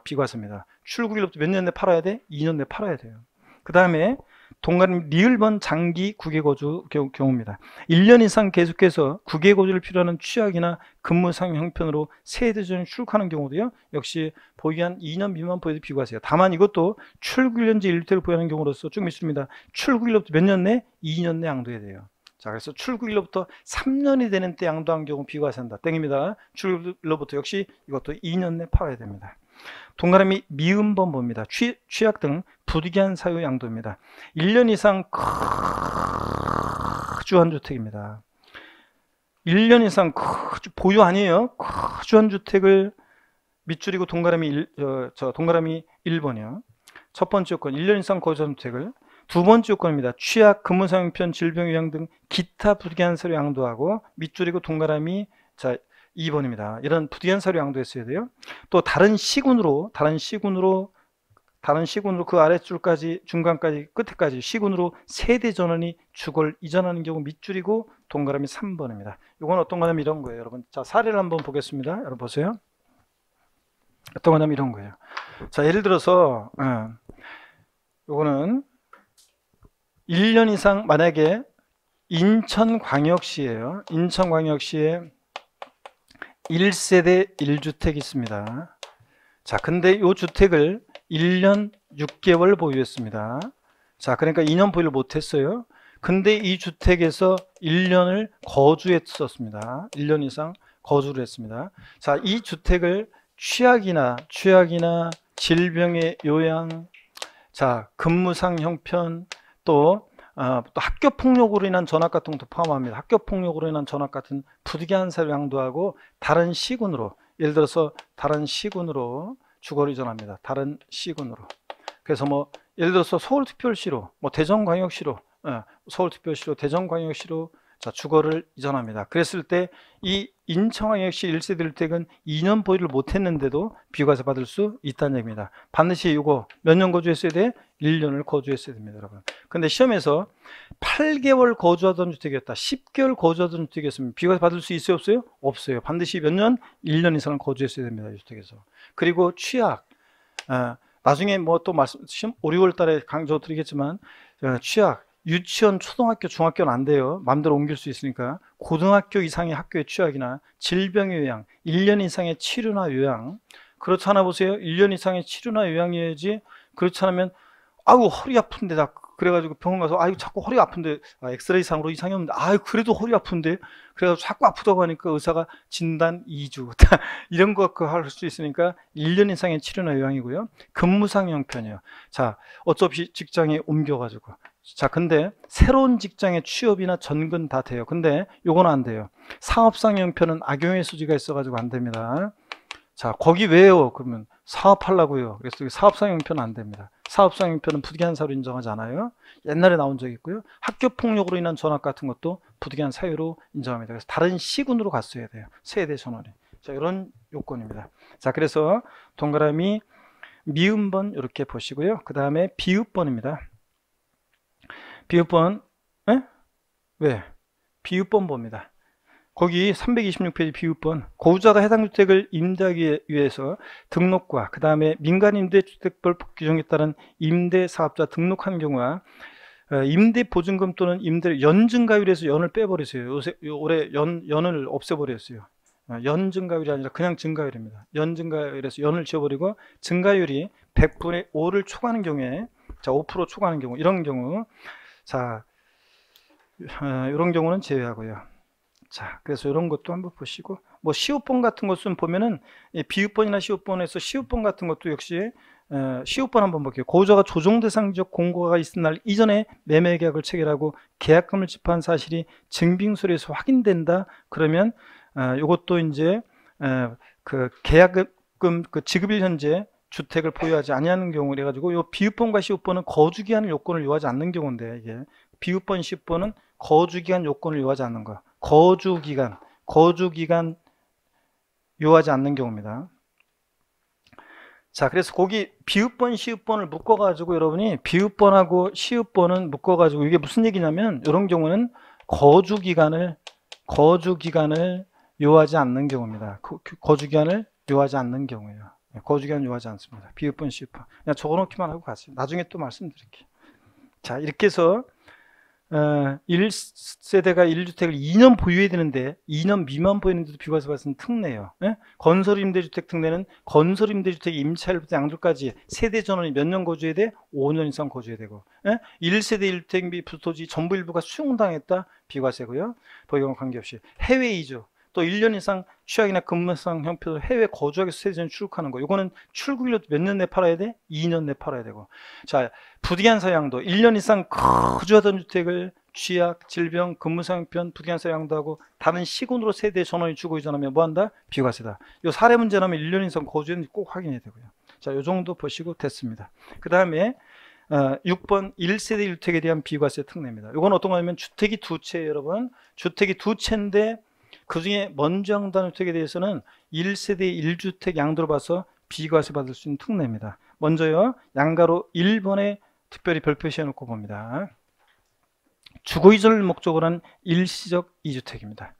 비과세입니다. 출국일로부터 몇 년 내 팔아야 돼? 2년 내 팔아야 돼요. 그 다음에 동가는 리을번 장기 국외거주 경우입니다. 1년 이상 계속해서 국외거주를 필요하는 취약이나 근무상 형편으로 세대전을 출국하는 경우도요. 역시 보유한 2년 미만 보유도 비교하세요. 다만 이것도 출국일년제 일대를 보유하는 경우로서 좀 있습니다. 출국일로부터 몇 년 내? 2년 내 양도해야 돼요. 자, 그래서 출국일로부터 3년이 되는 때 양도한 경우 비과세한다. 땡입니다. 출국일로부터 역시 이것도 2년 내 팔아야 됩니다. 동그라미 미음범보입니다. 취, 취약 등 부득이한 사유 양도입니다. 1년 이상 크주한 주택입니다. 1년 이상 크주 보유 아니에요. 크주한 주택을 밑줄이고 동그라미 1, 어, 저 동그라미 1번이요. 첫 번째 요건 1년 이상 거주한 주택을 두 번째 요건입니다. 취약, 근무 상편, 질병 유형 등 기타 불기한 사유 양도하고 밑줄이고 동그라미 자 2번입니다. 이런 부디언 사료 양도했어야 돼요. 또 다른 시군으로 다른 시군으로 다른 시군으로 그아래줄까지 중간까지 끝에까지 시군으로 세대 전원이 주걸 이전하는 경우 밑줄이고 동그라미 3번입니다. 이건 어떤 거냐면 이런 거예요, 여러분. 자, 사례를 한번 보겠습니다. 여러분 보세요. 어떤 거냐면 이런 거예요. 자, 예를 들어서 어, 예. 이거는 1년 이상 만약에 인천광역시예요. 인천광역시에 1세대 1주택 있습니다. 자, 근데 이 주택을 1년 6개월 보유했습니다. 자, 그러니까 2년 보유를 못했어요. 근데 이 주택에서 1년을 거주했었습니다. 1년 이상 거주를 했습니다. 자, 이 주택을 취약이나 취약이나 질병의 요양, 자, 근무상 형편, 또 어, 또 학교 폭력으로 인한 전학 같은 것도 포함합니다. 학교 폭력으로 인한 전학 같은 부득이한 사를 양도하고 다른 시군으로 예를 들어서 다른 시군으로 주거를 이전합니다. 다른 시군으로. 그래서 뭐 예를 들어서 서울특별시로, 뭐 대전광역시로, 어, 서울특별시로, 대전광역시로 자, 주거를 이전합니다. 그랬을 때 이인청항 역시 1세 대 주택은 2년 보유를 못했는데도 비과세 받을 수 있다는 얘기입니다. 반드시 이거 몇 년 거주했어야 돼? 1년을 거주했어야 됩니다, 여러분. 근데 시험에서 8개월 거주하던 주택이었다. 10개월 거주하던 주택이었으면 비과세 받을 수 있어요, 없어요? 없어요. 반드시 몇 년? 1년 이상은 거주했어야 됩니다, 주택에서. 그리고 취약. 어, 나중에 뭐 또 말씀, 5, 6월 달에 강조 드리겠지만, 어, 취약. 유치원, 초등학교, 중학교는 안 돼요. 마음대로 옮길 수 있으니까. 고등학교 이상의 학교의 취약이나 질병의 요양, 1년 이상의 치료나 요양. 그렇지 않아 보세요. 1년 이상의 치료나 요양이어야지. 그렇지 않으면 아우 허리 아픈데 나 그래가지고 병원 가서 아유 자꾸 허리 아픈데 아, 엑스레이상으로 이상이 없는데 아유 그래도 허리 아픈데 그래서 자꾸 아프다고 하니까 의사가 진단 2주 이런 거 할 수 있으니까 1년 이상의 치료나 요양이고요 근무상 형편이요 에자 어차피 직장에 옮겨가지고 자, 근데 새로운 직장에 취업이나 전근 다 돼요. 근데 요건 안 돼요. 사업상 형편은 악용의 소지가 있어가지고 안 됩니다. 자, 거기 왜요? 그러면 사업하려고요. 그래서 사업상 형편 안 됩니다. 사업상 형편은 부득이한 사유로 인정하지 않아요. 옛날에 나온 적이 있고요. 학교 폭력으로 인한 전학 같은 것도 부득이한 사유로 인정합니다. 그래서 다른 시군으로 갔어야 돼요. 세대 전원이. 자, 이런 요건입니다. 자, 그래서 동그라미 미음번 이렇게 보시고요. 그 다음에 비읍번입니다. 비읍번 에? 예? 왜? 비읍번 봅니다. 거기 326페이지 비유번 고우자가 해당 주택을 임대하기 위해서 등록과 그 다음에 민간임대주택법 규정에 따른 임대사업자 등록하 경우와 어, 임대 보증금 또는 임대 연증가율에서 연을 빼버리세요. 요새 올해 연, 연을 없애버렸어요. 어, 연증가율이 아니라 그냥 증가율입니다. 연증가율에서 연을 지워버리고 증가율이 100분의 5를 초과하는 경우에 자5% 초과하는 경우 이런 경우 자, 이런 어, 경우는 제외하고요. 자, 그래서 이런 것도 한번 보시고 뭐 시옷본 같은 것은 보면은 비읍본이나 시옷본에서 시옷본 같은 것도 역시 어, 시옷본 한번 볼게요. 고조가 조정 대상적 공고가 있은 날 이전에 매매 계약을 체결하고 계약금을 집한 사실이 증빙서류에서 확인된다. 그러면 이것도 어, 이제 그 계약금 그 지급일 현재 주택을 보유하지 아니하는 경우를해 가지고 요 비읍번과 시읍번은 거주 기한 요건을 요하지 않는 경우인데 이게 비읍번 시읍번은 거주 기한 요건을 요하지 않는 거야. 거주 기간, 거주 기간 요하지 않는 경우입니다. 자, 그래서 거기 비읍번, 시읍번을 묶어가지고 여러분이 비읍번하고 시읍번은 묶어가지고 이게 무슨 얘기냐면 이런 경우는 거주 기간을 거주 기간을 요하지 않는 경우입니다. 거주 기간을 요하지 않는 경우예요. 예, 거주견 요하지 않습니다. 비읍분 시파. 그냥 적어놓기만 하고 가세요. 나중에 또 말씀드릴게요. 자, 이렇게 해서 어, 1세대가 1주택을 2년 보유해야 되는데 2년 미만 보이는데도 비과세 발생 특례예요. 예? 건설 임대주택 특례는 건설 임대주택 임차일부터 양도까지 세대 전원이 몇 년 거주해야 돼? 5년 이상 거주해야 되고 예? 1세대 1주택 미 부토지 전부 일부가 수용당했다 비과세고요. 법경과 관계없이 해외 이주 또 1년 이상 취약이나 근무상 형편으로 해외 거주하기 세전 출국하는 거. 이거는 출국일로 몇 년내에 팔아야 돼? 2년 내에 팔아야 되고. 자, 부득이한 사양도 1년 이상 거주하던 주택을 취약, 질병, 근무상 형편, 부득이한 사양도 하고 다른 시군으로 세대 전원이 주고 이전하면뭐 한다? 비과세다. 요 사례 문제라면 1년 이상 거주했는지 꼭 확인해야 되고요. 자, 요 정도 보시고 됐습니다. 그다음에 어, 6번 1세대 주택에 대한 비과세 특례입니다. 이건 어떤 거냐면 주택이 두 채 여러분. 주택이 두 채인데 그중에 먼저항단 주택에 대해서는 1세대 1주택 양도로 봐서 비과세 받을 수 있는 특례입니다. 먼저요. 양가로 1번에 특별히 별표시해 놓고 봅니다. 주거이전을 목적으로 한 일시적 2주택입니다.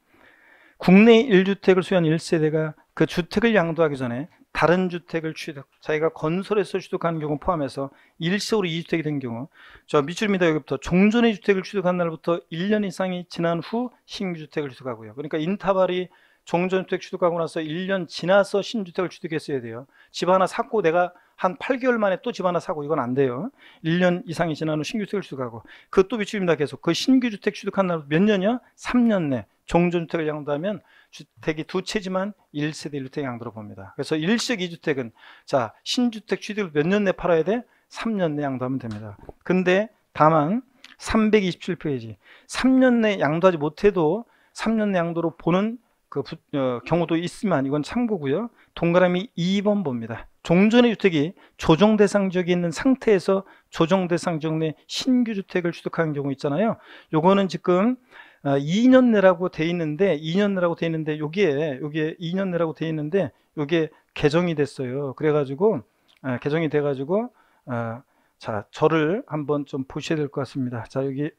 국내 1주택을 소유한 1세대가 그 주택을 양도하기 전에 다른 주택을 취득, 자기가 건설해서 취득하는 경우 포함해서 일시적으로 이주택이된 경우, 저 밑줄입니다. 여기부터 종전의 주택을 취득한 날부터 1년 이상이 지난 후 신규주택을 취득하고요. 그러니까 인타발이 종전주택 취득하고 나서 1년 지나서 신주택을 취득했어야 돼요. 집 하나 샀고 내가 한 8개월 만에 또 집 하나 사고 이건 안 돼요. 1년 이상이 지난 후 신규주택을 취득하고 그것도 밑줄입니다. 계속 그 신규주택 취득한 날몇 년이요? 3년 내 종전주택을 양도하면 주택이 두 채지만 1세대 1주택 양도로 봅니다. 그래서 1식 2주택은 자 신주택 취득을 몇 년 내 팔아야 돼? 3년 내 양도하면 됩니다. 근데 다만 327페이지 3년 내 양도하지 못해도 3년 내 양도로 보는 그 부, 어, 경우도 있지만 이건 참고고요. 동그라미 2번 봅니다. 종전의 주택이 조정 대상 지역에 있는 상태에서 조정 대상 지역 내 신규 주택을 취득하는 경우 있잖아요. 요거는 지금 2년내라고 아, 돼 있는데 2년내라고 돼 있는데 여기에 여 2년내라고 돼 있는데 여기에 개정이 됐어요. 그래가지고 아, 개정이 돼가지고 아, 자 저를 한번 좀 보셔야 될 것 같습니다. 자 여기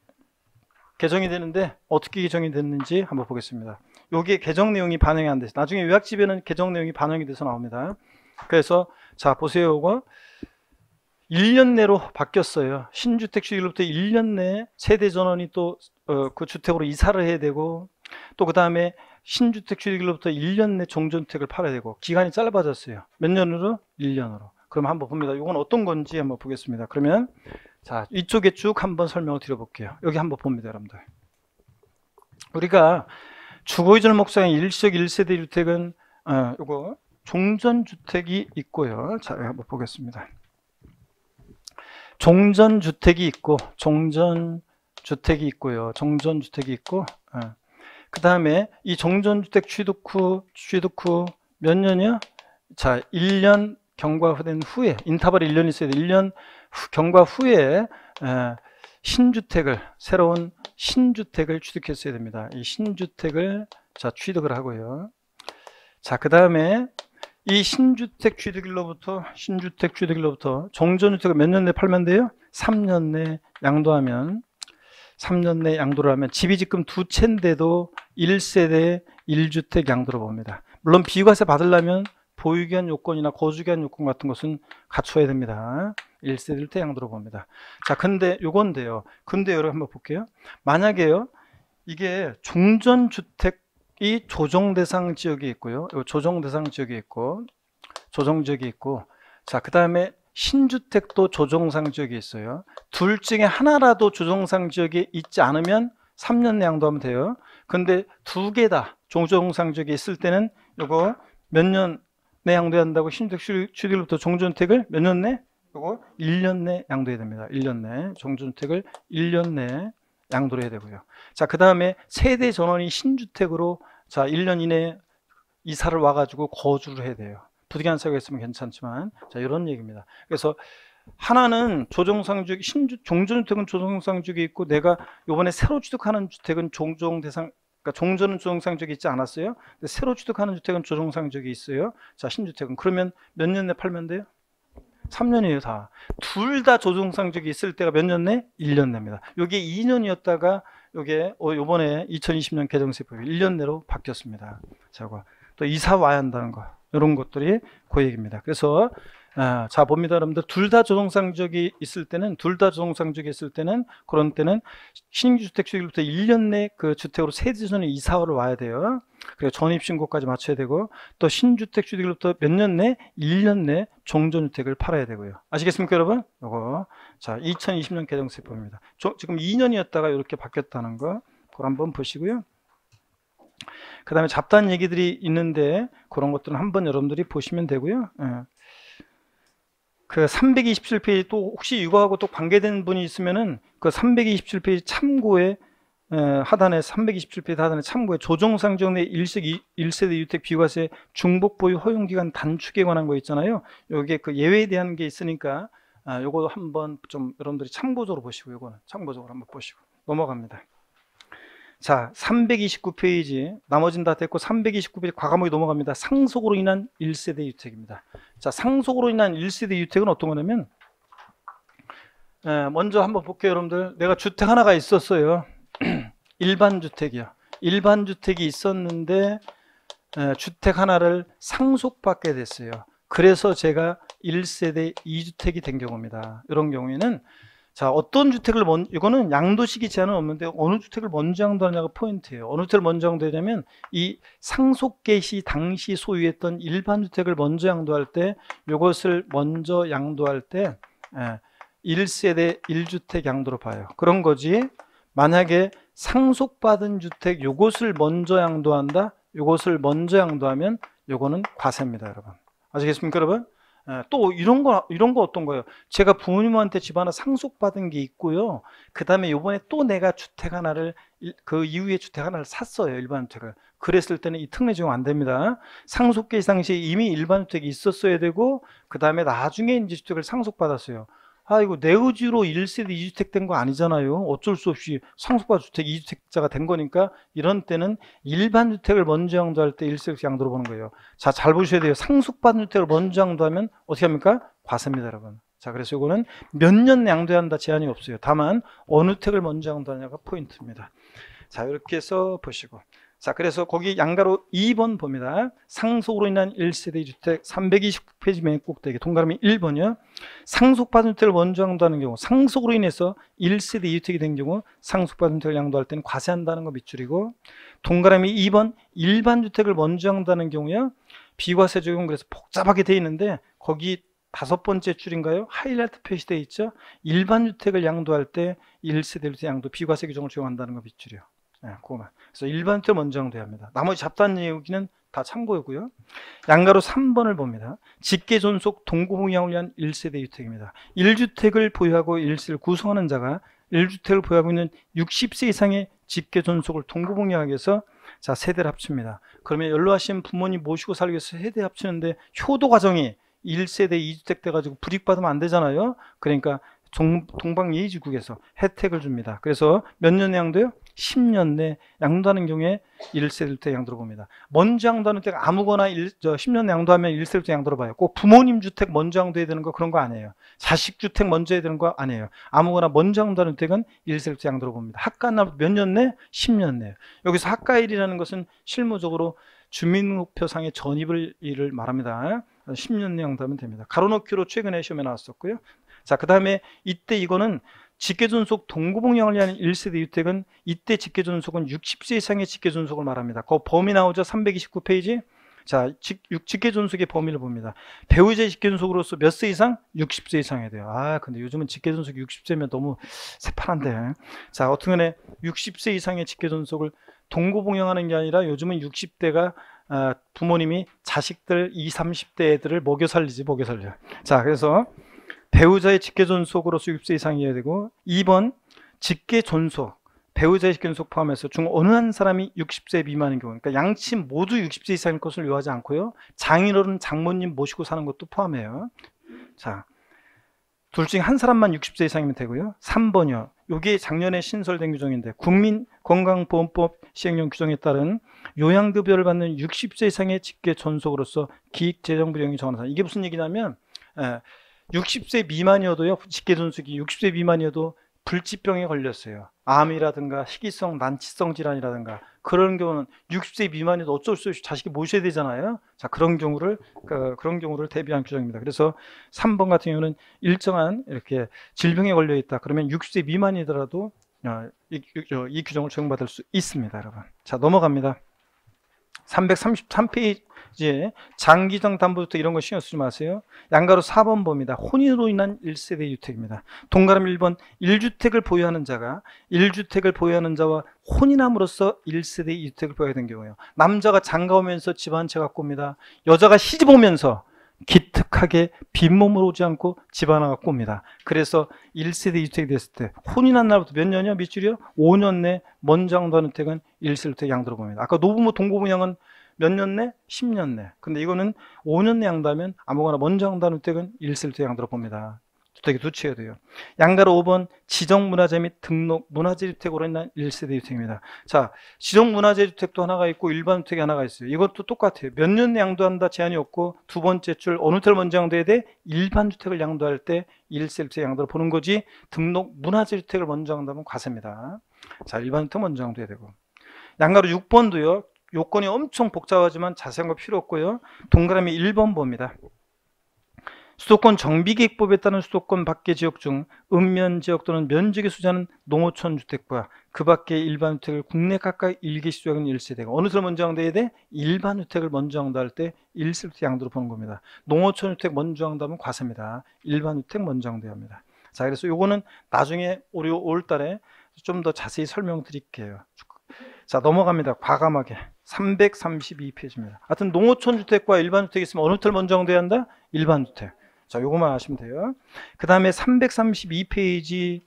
개정이 되는데 어떻게 개정이 됐는지 한번 보겠습니다. 여기에 개정 내용이 반영이 안 돼서 나중에 요약집에는 개정 내용이 반영이 돼서 나옵니다. 그래서 자 보세요. 이거 1년 내로 바뀌었어요. 신주택 시기로부터 1년 내 세대 전원이 또그 어, 주택으로 이사를 해야 되고 또 그 다음에 신주택 취득일로부터 1년 내 종전택을 팔아야 되고 기간이 짧아졌어요. 몇 년으로? 1년으로. 그럼 한번 봅니다. 이건 어떤 건지 한번 보겠습니다. 그러면 자 이쪽에 쭉 한번 설명을 드려볼게요. 여기 한번 봅니다, 여러분들. 우리가 주거이전 목상의 일시적 1세대 주택은 어, 이거 종전주택이 있고요. 자, 한번 보겠습니다. 종전주택이 있고 종전주택이 있고요. 종전주택이 있고 어. 그 다음에 이 종전주택 취득 후 취득 후 몇 년이요? 자 1년 경과된 후에 인터벌 1년 있어야 돼. 1년 후, 경과 후에 에, 예, 신주택을 새로운 신주택을 취득했어야 됩니다. 이 신주택을 자 취득을 하고요. 자그 다음에 이 신주택 취득일로부터 신주택 취득일로부터 종전주택을몇 년 내에 팔면 돼요? 3년 내에 양도하면 3년 내에 양도를 하면 집이 지금 두 채인데도 1세대 1주택 양도로 봅니다. 물론 비과세 받으려면 보유기한 요건이나 거주기한 요건 같은 것은 갖춰야 됩니다. 1세대 1태 양도로 봅니다. 자, 근데 요건데요. 근데 여러분 한번 볼게요. 만약에요. 이게 종전주택 이 조정 대상 지역이 있고요. 조정 대상 지역이 있고 조정 지역이 있고 자, 그다음에 신주택도 조정상 지역이 있어요. 둘 중에 하나라도 조정상 지역에 있지 않으면 3년 내양도 하면 돼요. 근데 두 개 다 조정상 지역에 있을 때는 요거 몇 년 내 양도해야 한다고 신주택 취득일부터 종전택을 몇 년 내? 요거 1년 내 양도해야 됩니다. 1년 내. 종전택을 1년 내 양도를 해야 되고요. 자, 그 다음에 세대 전원이 신주택으로 자, 1년 이내에 이사를 와가지고 거주를 해야 돼요. 부득이한 사유가 있으면 괜찮지만, 자, 이런 얘기입니다. 그래서 하나는 조정상주택, 신주, 종전주택은 조정상주택이 있고 내가 요번에 새로 취득하는 주택은 종종 대상, 그러니까 종전은 조정상주택이 있지 않았어요. 근데 새로 취득하는 주택은 조정상주택이 있어요. 자, 신주택은. 그러면 몇 년 내 팔면 돼요? 3년이에요, 다. 둘 다 조정상 적이 있을 때가 몇 년 내? 1년 내입니다. 요게 2년이었다가 요게 어, 요번에 2020년 개정세법이 1년 내로 바뀌었습니다. 자또 이사 와야 한다는 거. 이런 것들이 그 얘기입니다. 그래서 아, 자 봅니다 여러분들 둘 다조성상적이 있을 때는 둘 다조성상적이 있을 때는 그런 때는 신규 주택 수익일부터 1년 내 그 주택으로 세지 전에 이사를 와야 돼요. 그리고 전입신고까지 맞춰야 되고 또 신주택 주택일부터 몇 년 내 1년 내 종전주택을 팔아야 되고요. 아시겠습니까 여러분? 요거 자 2020년 개정세법입니다. 조, 지금 2년이었다가 이렇게 바뀌었다는 거 그거 한번 보시고요. 그 다음에 잡다한 얘기들이 있는데 그런 것들은 한번 여러분들이 보시면 되고요. 예. 그 327페이지 또 혹시 이거하고 또 관계된 분이 있으면은 그 327페이지 참고에 에, 하단에 327페이지 하단에 참고에 조정상정 내 1세기 1세대 유택 비과세 중복 보유 허용 기간 단축에 관한 거 있잖아요. 여기에 그 예외에 대한 게 있으니까 아, 요거 도 한번 좀 여러분들이 참고적으로 보시고 요거는 참고적으로 한번 보시고 넘어갑니다. 자, 329페이지 나머진 다 됐고 329페이지 과감하게 넘어갑니다. 상속으로 인한 1세대 주택입니다 자, 상속으로 인한 1세대 주택은 어떤 거냐면 에, 먼저 한번 볼게요, 여러분들. 내가 주택 하나가 있었어요. 일반 주택이요. 일반 주택이 있었는데 에, 주택 하나를 상속받게 됐어요. 그래서 제가 1세대 2주택이 된 경우입니다. 이런 경우에는 자, 어떤 주택을 먼, 이거는 양도시기 제한은 없는데 어느 주택을 먼저 양도하냐가 포인트예요. 어느 주택을 먼저 양도하냐면 이 상속 개시 당시 소유했던 일반 주택을 먼저 양도할 때 이것을 먼저 양도할 때 1세대 예, 1주택 양도로 봐요. 그런 거지. 만약에 상속받은 주택 요것을 먼저 양도한다. 요것을 먼저 양도하면 요거는 과세입니다, 여러분. 아시겠습니까, 여러분? 예, 또 이런 거 이런 거 어떤 거예요? 제가 부모님한테 집 하나 상속받은 게 있고요. 그다음에 요번에 또 내가 주택 하나를 그 이후에 주택 하나를 샀어요. 일반 주택을. 그랬을 때는 이 특례 적용 안 됩니다. 상속 계상시 이미 일반 주택이 있었어야 되고 그다음에 나중에 이제 주택을 상속받았어요. 아이고 내 의지로 1세대 2주택 된 거 아니잖아요. 어쩔 수 없이 상속과 주택 2주택자가 된 거니까 이런 때는 일반 주택을 먼저 양도할 때 1세대 양도로 보는 거예요. 자, 잘 보셔야 돼요. 상속받은 주택을 먼저 양도하면 어떻게 합니까? 과세입니다, 여러분. 자, 그래서 이거는 몇 년 양도해야 한다 제한이 없어요. 다만 어느 택을 먼저 양도하냐가 포인트입니다. 자, 이렇게 해서 보시고 자, 그래서 거기 양가로 2번 봅니다. 상속으로 인한 1세대 주택 329페이지 맨 꼭대기 동그라미 1번이요. 상속받은 주택을 먼저 양도하는 경우 상속으로 인해서 1세대 주택이 된 경우 상속받은 주택을 양도할 때는 과세한다는 거 밑줄이고 동그라미 2번 일반 주택을 먼저 양도하는 경우요. 비과세 적용 그래서 복잡하게 돼 있는데 거기 다섯 번째 줄인가요? 하이라이트 표시되어 있죠. 일반 주택을 양도할 때 1세대 주택 양도 비과세 규정을 적용한다는 거 밑줄이요. 네, 그거만. 그래서 1번부터 먼저 정도합니다. 나머지 잡단 얘기는 다 참고였고요. 양가로 3번을 봅니다. 직계존속 동고공양을 위한 1세대 주택입니다. 1주택을 보유하고 1세를 구성하는 자가 1주택을 보유하고 있는 60세 이상의 직계존속을 동고공양하기 위해서 자 세대를 합칩니다. 그러면 연로하신 부모님 모시고 살기 위해서 세대 합치는데 효도 과정이 1세대 2주택 돼가지고 불이익받으면 안 되잖아요. 그러니까 동방예의지국에서 혜택을 줍니다. 그래서 몇 년에 양도요? 10년 내 양도하는 경우에 1세대 때 양도를 봅니다. 먼저 양도하는 때가 아무거나 1, 저 10년 양도하면 1세대 때 양도를 봐요. 꼭 부모님 주택 먼저 양도해야 되는 거 그런 거 아니에요. 자식 주택 먼저 해야 되는 거 아니에요. 아무거나 먼저 양도하는 때는 1세대 때 양도를 봅니다. 학가나 몇 년 내? 10년 내. 여기서 학가일이라는 것은 실무적으로 주민목표상의 전입을 일을 말합니다. 10년 내 양도하면 됩니다. 가로놓기로 최근에 시험에 나왔었고요. 자, 그 다음에 이때 이거는 직계존속 동거복령을 위한 1세대 유택은 이때 직계존속은 60세 이상의 직계존속을 말합니다. 그 범위 나오죠. 329페이지. 자, 직, 직계존속의 범위를 봅니다. 배우자의 직계존속으로서 몇 세 이상? 60세 이상이 돼요. 아, 근데 요즘은 직계존속 60세면 너무 새파란데. 자, 어떻게 간에 60세 이상의 직계존속을 동거봉양하는게 아니라 요즘은 60대가 아, 부모님이 자식들 20, 30대 애들을 먹여 살리지, 먹여 살려. 자, 그래서 배우자의 직계 존속으로 수입세 이상이어야 되고 2번 직계 존속 배우자의 직계 존속 포함해서 중 어느 한 사람이 60세 미만인 경우 그러니까 양친 모두 60세 이상인 것을 요하지 않고요. 장인어른 장모님 모시고 사는 것도 포함해요. 자. 둘 중에 한 사람만 60세 이상이면 되고요. 3번이요. 요게 작년에 신설된 규정인데 국민건강보험법 시행령 규정에 따른 요양급여를 받는 60세 이상의 직계 존속으로서 기익재정부령이 정하는 사람. 이게 무슨 얘기냐면 에, 60세 미만이어도요, 직계존수기 60세 미만이어도 불치병에 걸렸어요. 암이라든가 희귀성 난치성 질환이라든가 그런 경우는 60세 미만이도 어쩔 수 없이 자식이 모셔야 되잖아요. 자 그런 경우를 그, 그런 경우를 대비한 규정입니다. 그래서 3번 같은 경우는 일정한 이렇게 질병에 걸려 있다. 그러면 60세 미만이더라도 어, 이, 이, 이 규정을 적용받을 수 있습니다, 여러분. 자 넘어갑니다. 333페이지 이제 예, 장기적 담보부터 이런 거 신경 쓰지 마세요. 양가로 4번 봅니다. 혼인으로 인한 1세대 주택입니다동그라 1번 1주택을 보유하는 자가 1주택을 보유하는 자와 혼인함으로써 1세대 주택을 보유하게 된경우에요 남자가 장가 오면서 집한채 갖고 옵니다. 여자가 시집 오면서 기특하게 빈몸으로 오지 않고 집 하나 갖고 옵니다. 그래서 1세대 주택이 됐을 때 혼인한 날부터 몇 년이요? 밑줄이요? 5년 내 먼저 양도하는 택은 1세대 주택 양도로 봅니다. 아까 노부모 동고분양은 몇년 내? 10년 내. 근데 이거는 5년 내 양다면 아무거나 먼저 한다는 득은 1세부 양도로 봅니다. 주택이 두채야 돼요. 양가로 5번 지정문화재 및 등록 문화재 주택으로 인한 1세대 주택입니다. 자, 지정문화재 주택도 하나가 있고 일반 주택이 하나가 있어요. 이것도 똑같아요. 몇년 양도한다 제한이 없고 두 번째 줄 어느 때를 먼저 양도해야 돼? 일반 주택을 양도할 때 1세대 양도를 보는 거지 등록 문화재 주택을 먼저 양도하면 과세입니다. 자, 일반 주택 먼저 양도해야 되고. 양가로 6번도요. 요건이 엄청 복잡하지만 자세한 거 필요 없고요. 동그라미 1번 봅니다. 수도권 정비기획법에 따른 수도권 밖의 지역 중 읍면 지역 또는 면적의 수자는 농어촌 주택과 그 밖의 일반 주택을 국내 각각 일개 시조약은 일세대가 어느 수를 먼저 양도해야 돼? 일반 주택을 먼저 양도할 때1세부 양도로 보는 겁니다. 농어촌 주택 먼저 양도하면 과세입니다. 일반 주택 먼저 양도해야 합니다. 자 그래서 요거는 나중에 우리 5월달에 좀 더 자세히 설명드릴게요. 자, 넘어갑니다. 과감하게. 332페이지입니다. 하여튼 농어촌 주택과 일반 주택이 있으면 어느 틀 먼저 정해야 한다? 일반 주택. 자, 요거만 아시면 돼요. 그다음에 332페이지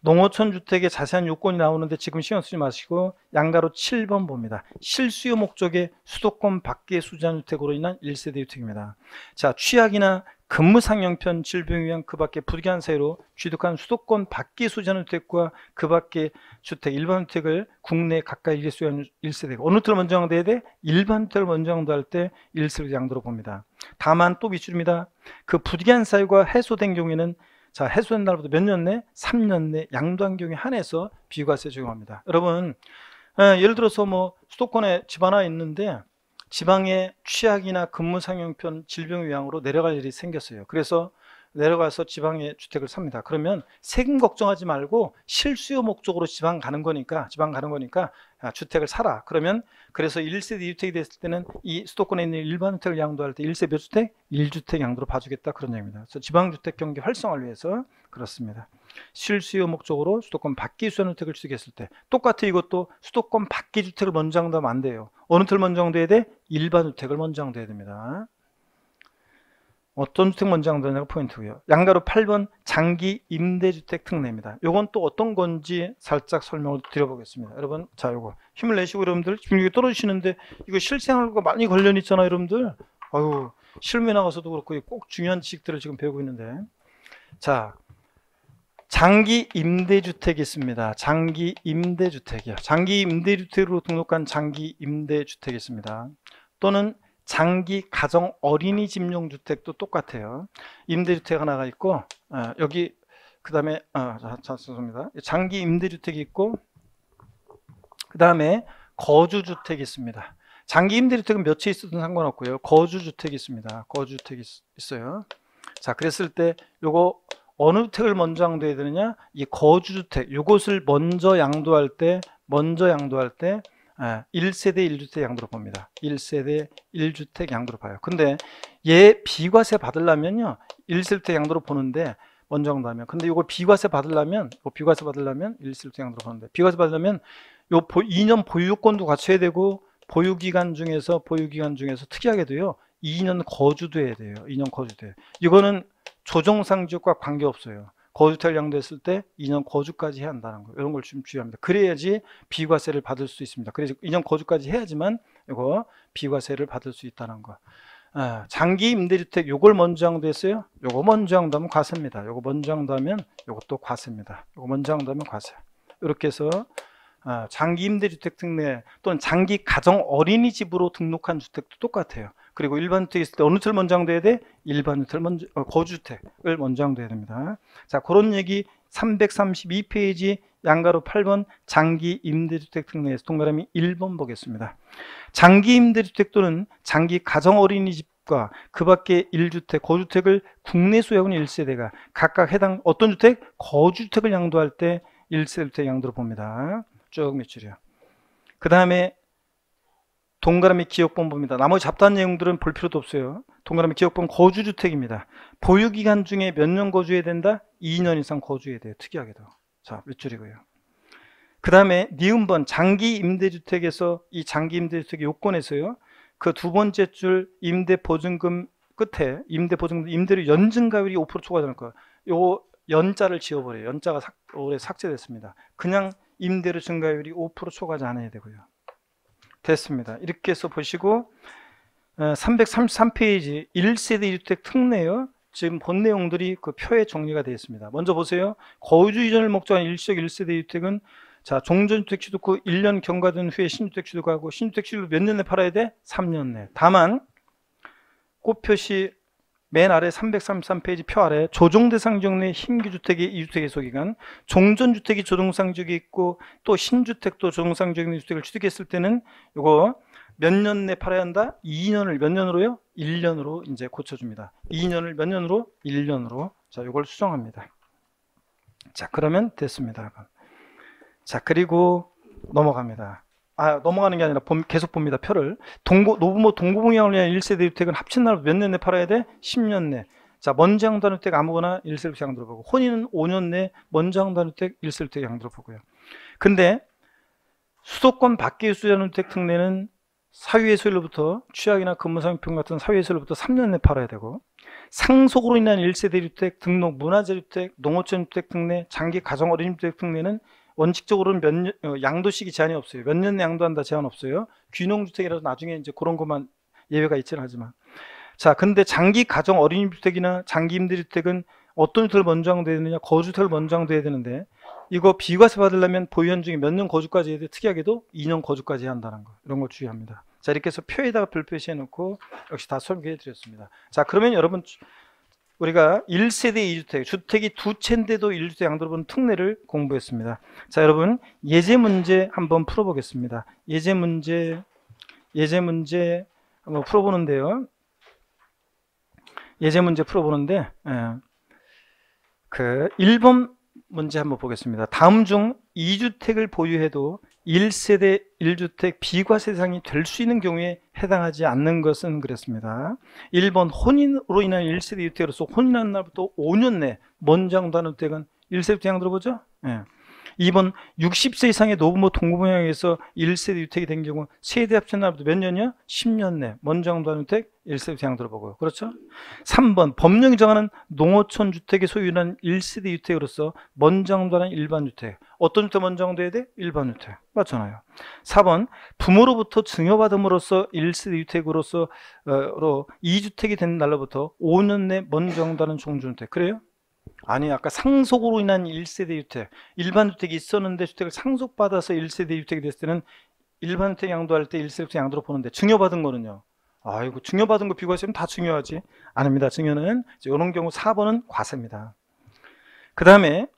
농어촌 주택의 자세한 요건이 나오는데 지금 시험 쓰지 마시고 양가로 7번 봅니다. 실수요 목적의 수도권 밖의 수자주택으로 인한 1세대 주택입니다. 자, 취약이나 근무상형편 질병위한그 밖에 부득이한 사유로 취득한 수도권 밖의 소재 주택과 그 밖의 주택 일반 주택을 국내 가까이 일수한 1세대가 어느 틀을 먼저 양도해야 돼? 일반 틀을 먼저 양도할 때 1세대 양도로 봅니다. 다만 또 미출입니다. 그 부득이한 사유가 해소된 경우에는 자, 해소된 날부터 몇 년 내? 3년 내 양도한 경우에 한해서 비과세 적용합니다. 여러분 예, 예를 들어서 뭐 수도권에 집 하나 있는데 지방에 취약이나 근무 상용편 질병 위양으로 내려갈 일이 생겼어요. 그래서 내려가서 지방에 주택을 삽니다. 그러면 세금 걱정하지 말고 실수요 목적으로 지방 가는 거니까 지방 가는 거니까 아, 주택을 사라. 그러면 그래서 1세대 2주택이 됐을 때는 이 수도권에 있는 일반 주택을 양도할 때 1세대 주택? 1주택 양도로 봐주겠다 그런 얘기입니다. 그래서 지방주택 경기 활성화를 위해서 그렇습니다. 실수요 목적으로 수도권 밖의 수요 주택을 취득했을 때 똑같이 이것도 수도권 밖의 주택을 먼저 양도하면 안 돼요. 어느 틀 먼저 양도해야 돼? 일반 주택을 먼저 양도해야 됩니다. 어떤 주택 먼저 강조하냐가 포인트고요. 양가로 8번 장기 임대주택 특례입니다. 요건 또 어떤 건지 살짝 설명을 드려보겠습니다. 여러분 자 요거 힘을 내시고 여러분들 집중력이 떨어지시는데 이거 실생활과 많이 관련 이 있잖아요 여러분들. 아유 실무 나가서도 그렇고 꼭 중요한 지식들을 지금 배우고 있는데 자 장기 임대주택이 있습니다. 장기 임대주택이요. 장기 임대주택으로 등록한 장기 임대주택이 있습니다. 또는 장기 가정 어린이 집용 주택도 똑같아요. 임대주택 하나가 있고 어, 여기 그 다음에 아, 어, 자, 죄송합니다. 장기 임대주택이 있고 그 다음에 거주주택이 있습니다. 장기 임대주택은 며칠 있어도 상관없고요. 거주주택이 있습니다. 거주주택이 있어요. 자 그랬을 때 요거 어느 주택을 먼저 양도해야 되느냐 이 거주주택 요것을 먼저 양도할 때 먼저 양도할 때 1세대 예, 1주택 양도로 봅니다. 1세대 1주택 양도로 봐요. 근데 얘 비과세 받으려면요. 1세대 양도로 보는데 먼저 정도면 근데 이걸 비과세 받으려면 이 비과세 받으려면 1세대 양도로 보는데 비과세 받으려면 요 보, 2년 보유권도 갖춰야 되고 보유기간 중에서 보유기간 중에서 특이하게도요. 2년 거주도 해야 돼요. 2년 거주도. 해요. 이거는 조정상 지역과 관계없어요. 거주 탈량됐을 때 2년 거주까지 해야 한다는 거 이런 걸 좀 주의합니다. 그래야지 비과세를 받을 수 있습니다. 그래서 2년 거주까지 해야지만 이거 비과세를 받을 수 있다는 거. 아, 장기 임대주택 요걸 먼저 한도했어요 요거 먼저 한다하면 과세입니다. 요거 먼저 한다하면 요것도 과세입니다. 요거 먼저 한다하면 과세. 이렇게 해서 아, 장기 임대주택 특례 또는 장기 가정 어린이집으로 등록한 주택도 똑같아요. 그리고 일반 주택 있을 때 어느 틀 먼저 양해야 돼? 일반 주택 먼저 어, 거주택을 먼저 양해야 됩니다. 자, 그런 얘기 332페이지 양가로 8번 장기 임대주택 특례에서 동그라미 1번 보겠습니다. 장기 임대주택 또는 장기 가정 어린이집 그 밖에 1주택, 거주택을 국내 소유하고 는 1세대가 각각 해당 어떤 주택? 거주택을 양도할 때 1세대 양도로 봅니다. 쭉 밑줄이요. 그 다음에 동그라미 기억본 부입니다 나머지 잡다한 내용들은 볼 필요도 없어요. 동그라미 기억본 거주주택입니다. 보유기간 중에 몇 년 거주해야 된다? 2년 이상 거주해야 돼요. 특이하게도. 자, 밑줄이고요. 그 다음에 니은번 장기 임대주택에서 이 장기 임대주택의 요건에서요. 그 두 번째 줄 임대보증금 끝에 임대보증금 임대료 연증가율이 5% 초과되는 거예요. 요 연자를 지워버려요. 연자가 삭, 올해 삭제됐습니다. 그냥 임대료 증가율이 5% 초과하지 않아야 되고요. 됐습니다. 이렇게 해서 보시고 333페이지 어, 1세대 주택 특례요. 지금 본 내용들이 그 표에 정리가 되어 있습니다. 먼저 보세요. 거주 이전을 목적한 일시적 1세대 주택은 자, 종전주택 취득후 1년 경과된 후에 신주택 취득하고 신주택 취득 몇년에 팔아야 돼? 3년 내. 다만 꽃표시 맨 아래 333페이지 표 아래 조정대상 정리 신규주택의 이주택의 소기간 종전주택이 조정상적이 있고 또 신주택도 조정상적인 주택을 취득했을 때는 요거 몇 년 내 팔아야 한다? 2년을 몇 년으로요? 1년으로 이제 고쳐줍니다. 2년을 몇 년으로? 1년으로 자 요걸 수정합니다. 자 그러면 됐습니다. 자 그리고 넘어갑니다. 아, 넘어가는 게 아니라 봄, 계속 봅니다. 표를. 동고, 노부모 동고공양을 위한 1세대 주택은 합친 날로몇 년 내 팔아야 돼? 10년 내. 자, 먼지 항단 주택 아무거나 1세대 주택 양도로 보고. 혼인은 5년 내 먼지 항단 주택 1세대 주택 양도로 보고요. 근데 수도권 밖의 수자는 주택 특례는 사유의 소유로부터 취약이나 근무상품 같은 사유의 소유로부터 3년 내 팔아야 되고 상속으로 인한 1세대 주택 등록 문화재 주택 농어촌 주택 특례 장기 가정 어린이 주택 특례는 원칙적으로는 몇 년, 어, 양도 시기 제한이 없어요. 몇 년 양도한다 제한 없어요. 귀농주택이라서 나중에 이제 그런 것만 예외가 있지는 하지만. 자, 근데 장기 가정 어린이주택이나 장기 임대주택은 어떤 주택을 먼저 양도해야 되느냐? 거주택을 먼저 양도해야 되는데 이거 비과세 받으려면 보유현 중에 몇 년 거주까지 해야 돼? 특이하게도 2년 거주까지 해야 한다는 거. 이런 거 주의합니다. 자, 이렇게 해서 표에다가 별표시해 놓고 역시 다 설명해 드렸습니다. 자, 그러면 여러분 우리가 1세대 2주택, 주택이 두 채인데도 1주택 양도로분 특례를 공부했습니다. 자, 여러분 예제 문제 한번 풀어보겠습니다. 예제 문제, 예제 문제 한번 풀어보는데요. 예제 문제 풀어보는데 예. 그 1번 문제 한번 보겠습니다. 다음 중 2주택을 보유해도 1세대 1주택 비과세상이 될 수 있는 경우에 해당하지 않는 것은 그랬습니다. 1번 혼인으로 인한 1세대 주택으로서 혼인한 날부터 5년 내 먼장도 주택은 1세대 주택 들어보죠? 예. 네. 2번 60세 이상의 노부모 동부모양에서 1세대 유택이 된 경우 세대 합친 날부터 몇 년이야? 10년 내 먼저공단 주택 1세대 대항 들어보고요. 그렇죠? 3번 법령이 정하는 농어촌 주택의 소유는 1세대 유택으로서 먼정도단 일반 주택 어떤 주택 먼정도돼야 돼? 일반 주택 맞잖아요. 4번 부모로부터 증여받음으로써 1세대 유택으로서 2주택이 어, 된 날로부터 5년 내먼정도단 종주주택 그래요? 아니 아까 상속으로 인한 1세대 주택 일반 주택이 있었는데 주택을 상속받아서 1세대 주택이 됐을 때는 일반 주택 양도할 때 1세대 주택 양도로 보는데 증여받은 거는요 아이고 증여받은 거 비과세면 다중요하지 아닙니다 증여는 이런 경우 4번은 과세입니다 그 다음에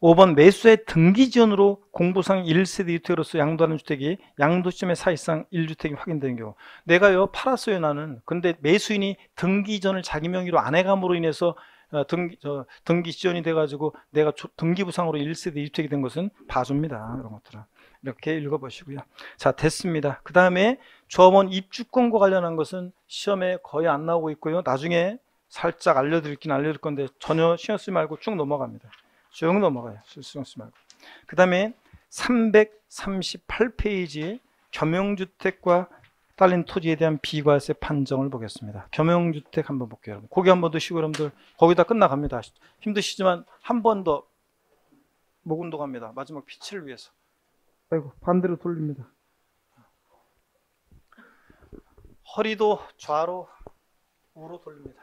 5번 매수의 등기 전으로 공부상 1세대 주택으로서 양도하는 주택이 양도시점의 사실상 1주택이 확인된 경우 내가요 팔았어요 나는 근데 매수인이 등기 전을 자기 명의로 아내감으로 인해서 어, 등기, 저, 등기 지연이 돼가지고 내가 조, 등기부상으로 1세대 입책이 된 것은 봐줍니다. 이런 것들은. 이렇게 읽어보시고요. 자, 됐습니다. 그 다음에 조합원 입주권과 관련한 것은 시험에 거의 안 나오고 있고요. 나중에 살짝 알려드릴긴 알려드릴 건데 전혀 신경 쓰지 말고 쭉 넘어갑니다. 쭉 넘어가요. 신경 쓰지 말고. 그 다음에 338페이지 겸용주택과 딸린 토지에 대한 비과세 판정을 보겠습니다. 겸용주택 한번 볼게요. 여러분. 고기 한번 드시고 여러분들 거기다 끝나갑니다. 힘드시지만 한 번 더 목운동 합니다. 마지막 피치를 위해서. 아이고 반대로 돌립니다. 허리도 좌로 우로 돌립니다.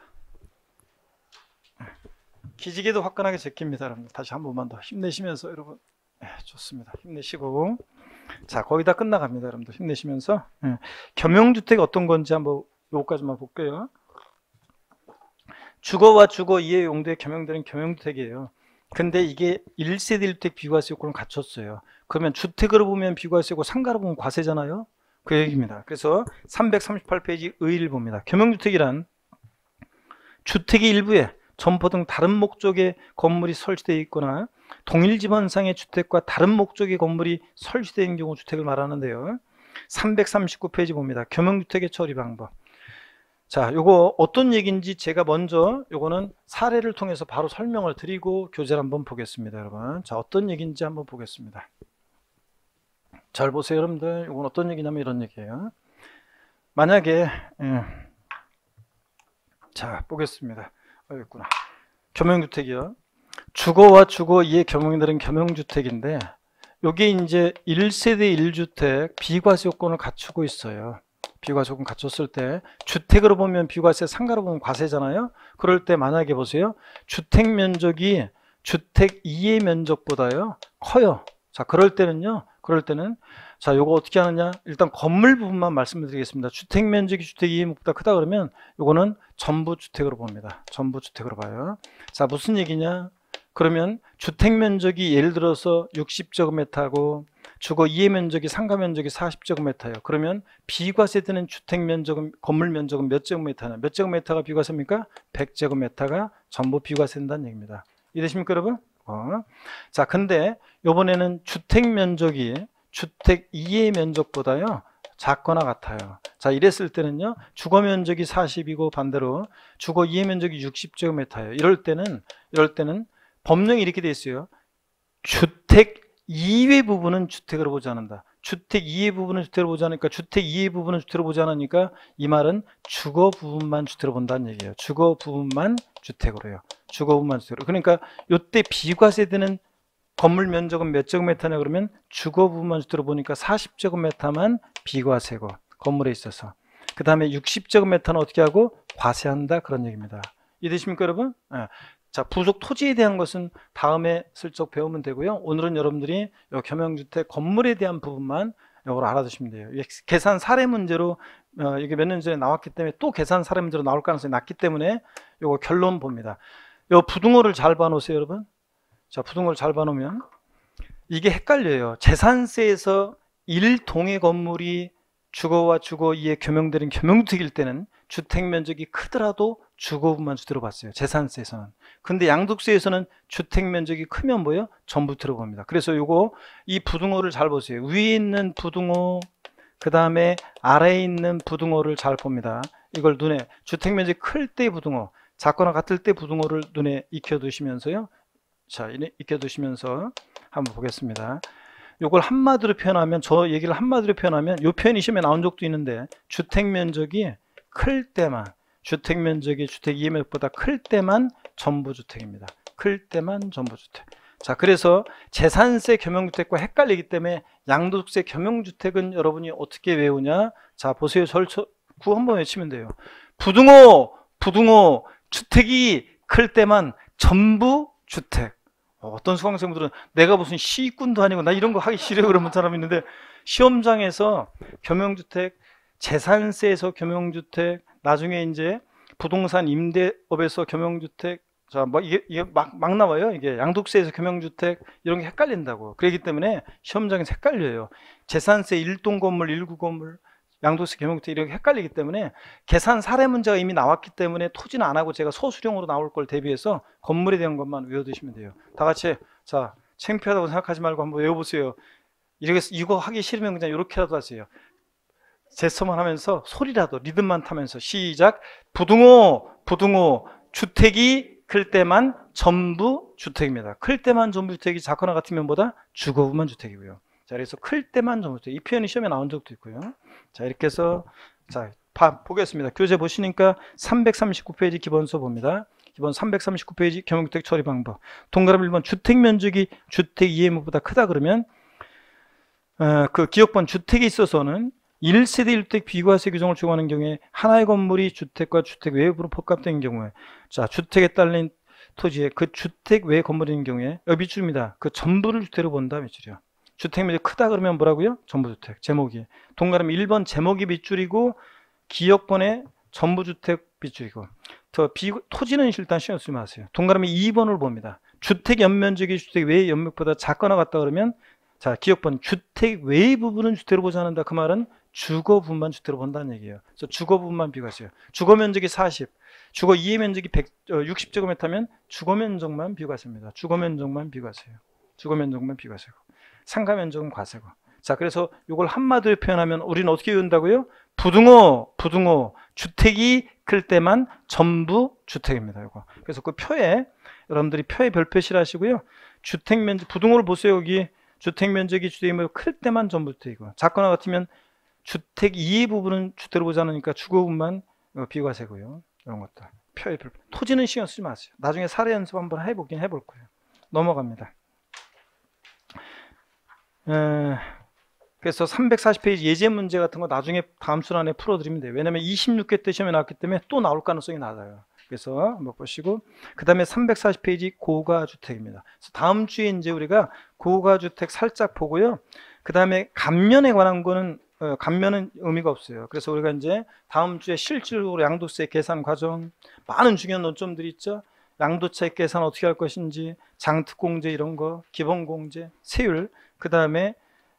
기지개도 화끈하게 제낍니다. 여러분 다시 한 번만 더 힘내시면서 여러분 예, 좋습니다. 힘내시고. 자, 거의 다 끝나갑니다. 여러분들 힘내시면서. 예. 겸용주택 어떤 건지 한번 요거까지만 볼게요. 주거와 주거 이해 용도에 겸용되는 겸용주택이에요. 근데 이게 1세대 1주택 비과세 요건을 갖췄어요. 그러면 주택으로 보면 비과세고 상가로 보면 과세잖아요. 그 얘기입니다. 그래서 338페이지 의의를 봅니다. 겸용주택이란 주택의 일부에 점포 등 다른 목적의 건물이 설치되어 있거나 동일 지번상의 주택과 다른 목적의 건물이 설치된 경우 주택을 말하는데요. 339페이지 봅니다. 겸용주택의 처리 방법. 자, 요거 어떤 얘기인지 제가 먼저 요거는 사례를 통해서 바로 설명을 드리고 교재를 한번 보겠습니다, 여러분. 자, 어떤 얘기인지 한번 보겠습니다. 잘 보세요, 여러분들. 요건 어떤 얘기냐면 이런 얘기예요. 만약에 예. 자, 보겠습니다. 어, 있구나. 겸용주택이요. 주거와 주거 이에 겸용들은 겸용주택인데 여기 이제 1세대 1주택 비과세 요건을 갖추고 있어요. 비과세 요건 갖췄을 때 주택으로 보면 비과세, 상가로 보면 과세잖아요. 그럴 때 만약에 보세요. 주택 면적이 주택 이해 면적보다요. 커요. 자, 그럴 때는요. 그럴 때는 자, 요거 어떻게 하느냐? 일단 건물 부분만 말씀드리겠습니다. 주택 면적이 주택 이의 목보다 크다 그러면 요거는 전부 주택으로 봅니다. 전부 주택으로 봐요. 자, 무슨 얘기냐? 그러면 주택 면적이 예를 들어서 60제곱미터고 주거 이해 면적이 상가 면적이 40제곱미터예요. 그러면 비과세 되는 주택 면적은 건물 면적은 몇 제곱미터냐? 몇 제곱미터가 비과세입니까? 100제곱미터가 전부 비과세된다는 얘기입니다. 이해되십니까, 여러분? 어. 자, 근데 요번에는 주택 면적이 주택 이해 면적보다요. 작거나 같아요. 자, 이랬을 때는요. 주거 면적이 40이고 반대로 주거 이해 면적이 60제곱미터예요. 이럴 때는 이럴 때는 법령이 이렇게 돼 있어요. 주택 이외 부분은 주택으로 보지 않는다. 주택 이외 부분은 주택으로 보지 않으니까 주택 이외 부분은 주택으로 보지 않으니까 이 말은 주거 부분만 주택으로 본다는 얘기예요. 주거 부분만 주택으로요. 주거 부분만 주택으로. 그러니까 요때 비과세되는 건물 면적은 몇 제곱미터냐 그러면 주거 부분만 주택으로 보니까 40제곱미터만 비과세고 건물에 있어서 그 다음에 60제곱미터는 어떻게 하고 과세한다 그런 얘기입니다. 이해되십니까 여러분? 예. 자, 부속 토지에 대한 것은 다음에 슬쩍 배우면 되고요. 오늘은 여러분들이 요 겸용주택 건물에 대한 부분만 이걸 알아두시면 돼요. 계산 사례 문제로 어, 이게 몇 년 전에 나왔기 때문에 또 계산 사례 문제로 나올 가능성이 낮기 때문에 이거 결론 봅니다. 요 부등호를 잘 봐놓으세요, 여러분. 자, 부등호를 잘 봐놓으면 이게 헷갈려요. 재산세에서 일동의 건물이 주거와 주거 이에 겸용되는 겸용주택일 때는 주택 면적이 크더라도 주거분만 들어봤어요. 재산세에서는. 근데 양도세에서는 주택 면적이 크면 뭐예요? 전부 들어봅니다. 그래서 요거 이 부등호를 잘 보세요. 위에 있는 부등호 그 다음에 아래에 있는 부등호를 잘 봅니다. 이걸 눈에 주택 면적클 때 부등호 작거나 같을 때 부등호를 눈에 익혀두시면서요. 자, 익혀두시면서 한번 보겠습니다. 요걸 한마디로 표현하면 저 얘기를 한마디로 표현하면 요 표현이 시험에 나온 적도 있는데 주택 면적이 클 때만 주택 면적이 주택 이면보다 클 때만 전부주택입니다. 클 때만 전부주택. 자, 그래서 재산세 겸용주택과 헷갈리기 때문에 양도세 겸용주택은 여러분이 어떻게 외우냐? 자, 보세요. 절구 한번 외치면 돼요. 부등호, 부등호, 주택이 클 때만 전부 주택. 어, 어떤 수강생분들은 내가 무슨 시군도 아니고 나 이런 거 하기 싫어요 그러는 사람 있는데 시험장에서 겸용주택, 재산세에서 겸용주택, 나중에 이제 부동산 임대업에서 겸용주택, 자, 뭐 이게, 이게 막, 막 나와요. 이게 양도세에서 겸용주택 이런 게 헷갈린다고. 그러기 때문에 시험장에서 헷갈려요. 재산세 1동 건물, 1구 건물, 양도세 겸용주택 이렇게 헷갈리기 때문에 계산 사례 문제가 이미 나왔기 때문에 토지는 안 하고 제가 소수령으로 나올 걸 대비해서 건물에 대한 것만 외워두시면 돼요. 다 같이 자 창피하다고 생각하지 말고 한번 외워보세요. 이렇게 이거 하기 싫으면 그냥 이렇게라도 하세요. 제스처만 하면서 소리라도 리듬만 타면서 시작 부등호 부등호 주택이 클 때만 전부 주택입니다. 클 때만 전부 주택이 자거나같은면 보다 주거부만 주택이고요. 자 그래서 클 때만 전부 주택 이 표현이 시험에 나온 적도 있고요. 자 이렇게 해서 자 바, 보겠습니다. 교재 보시니까 339페이지 기본서 봅니다. 기본 339페이지 경영주택 처리 방법 동그라미 1번 주택 면적이 주택 이해 m 보다 크다 그러면 어, 그 기억번 주택에 있어서는 1세대 1주택 비과세 규정을 적용하는 경우에 하나의 건물이 주택과 주택 외부로 복합된 경우에 자 주택에 딸린 토지에 그 주택 외 건물인 경우에 여기 밑줄입니다. 그 전부를 주택으로 본다 밑줄이요. 주택 면적이 크다 그러면 뭐라고요? 전부주택 제목이 동그라미 1번 제목이 밑줄이고 기역번에 전부주택 밑줄이고 더 비, 토지는 일단 신경 쓰지 마세요. 동그라미 2번을 봅니다. 주택 연면적이 주택 외의 연면보다 작거나 같다 그러면 자 기억번 주택 외의 부분은 주택으로 보지 않는다 그 말은 주거 분만 주택으로 본다는 얘기예요. 그래서 주거 분만 비교하세요. 주거 면적이 40, 주거 이해 면적이 100, 60제곱미터면 어, 주거 면적만 비교하십니다. 주거 면적만 비교하세요. 주거 면적만 비교하세요. 상가 면적은 과세고. 자, 그래서 이걸 한마디로 표현하면 우리는 어떻게 외운다고요? 부등호, 부등호, 주택이 클 때만 전부 주택입니다. 이거. 그래서 그 표에 여러분들이 표에 별표시를 하시고요. 주택 면적, 부등호를 보세요. 여기 주택 면적이 주택이 뭐클 때만 전부 주택이고. 작거나 같으면 주택 이해 부분은 주택으로 보지 않으니까 주거분만 어, 비과세고요. 이런 것들. 표의 불. 토지는 신경 쓰지 마세요. 나중에 사례 연습 한번 해보긴 해볼 거예요. 넘어갑니다. 에, 그래서 340페이지 예제 문제 같은 거 나중에 다음 순 안에 풀어드리면 돼요. 왜냐면 26회 때 시험에 나왔기 때문에 또 나올 가능성이 낮아요. 그래서 한번 보시고 그 다음에 340페이지 고가주택입니다. 다음 주에 이제 우리가 고가주택 살짝 보고요. 그 다음에 감면에 관한 거는 어, 감면은 의미가 없어요. 그래서 우리가 이제 다음 주에 실질적으로 양도세 계산 과정 많은 중요한 논점들이 있죠. 양도세 계산 어떻게 할 것인지, 장특공제 이런 거, 기본공제, 세율, 그 다음에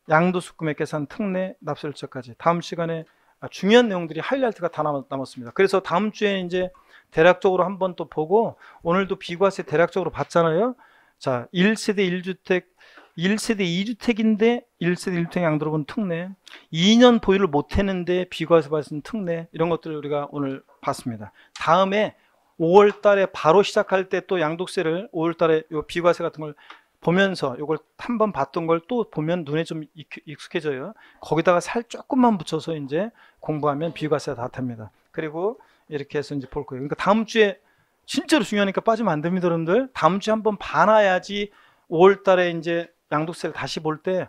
양도수금액 계산, 특례, 납세일차까지 다음 시간에 중요한 내용들이 하이라이트가 다 남았습니다. 그래서 다음 주에 이제 대략적으로 한 번 또 보고 오늘도 비과세 대략적으로 봤잖아요. 자, 1세대 1주택 1세대 2주택인데 1세대 1주택 양도로는 특례 2년 보유를 못했는데 비과세 발생 특례 이런 것들을 우리가 오늘 봤습니다 다음에 5월 달에 바로 시작할 때 또 양도세를 5월 달에 요 비과세 같은 걸 보면서 이걸 한 번 봤던 걸 또 보면 눈에 좀 익숙해져요. 거기다가 살 조금만 붙여서 이제 공부하면 비과세가 다됩니다 그리고 이렇게 해서 이제 볼 거예요. 그러니까 다음 주에 진짜로 중요하니까 빠지면 안 됩니다, 여러분들. 다음 주에 한번 봐놔야지 5월 달에 이제 양도세를 다시 볼때아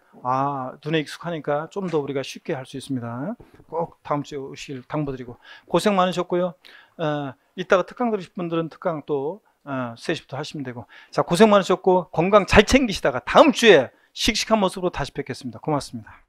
눈에 익숙하니까 좀 더 우리가 쉽게 할 수 있습니다. 꼭 다음 주에 오실 당부드리고 고생 많으셨고요. 어, 이따가 특강 들으실 분들은 특강 또 어, 3시부터 하시면 되고 자 고생 많으셨고 건강 잘 챙기시다가 다음 주에 씩씩한 모습으로 다시 뵙겠습니다. 고맙습니다.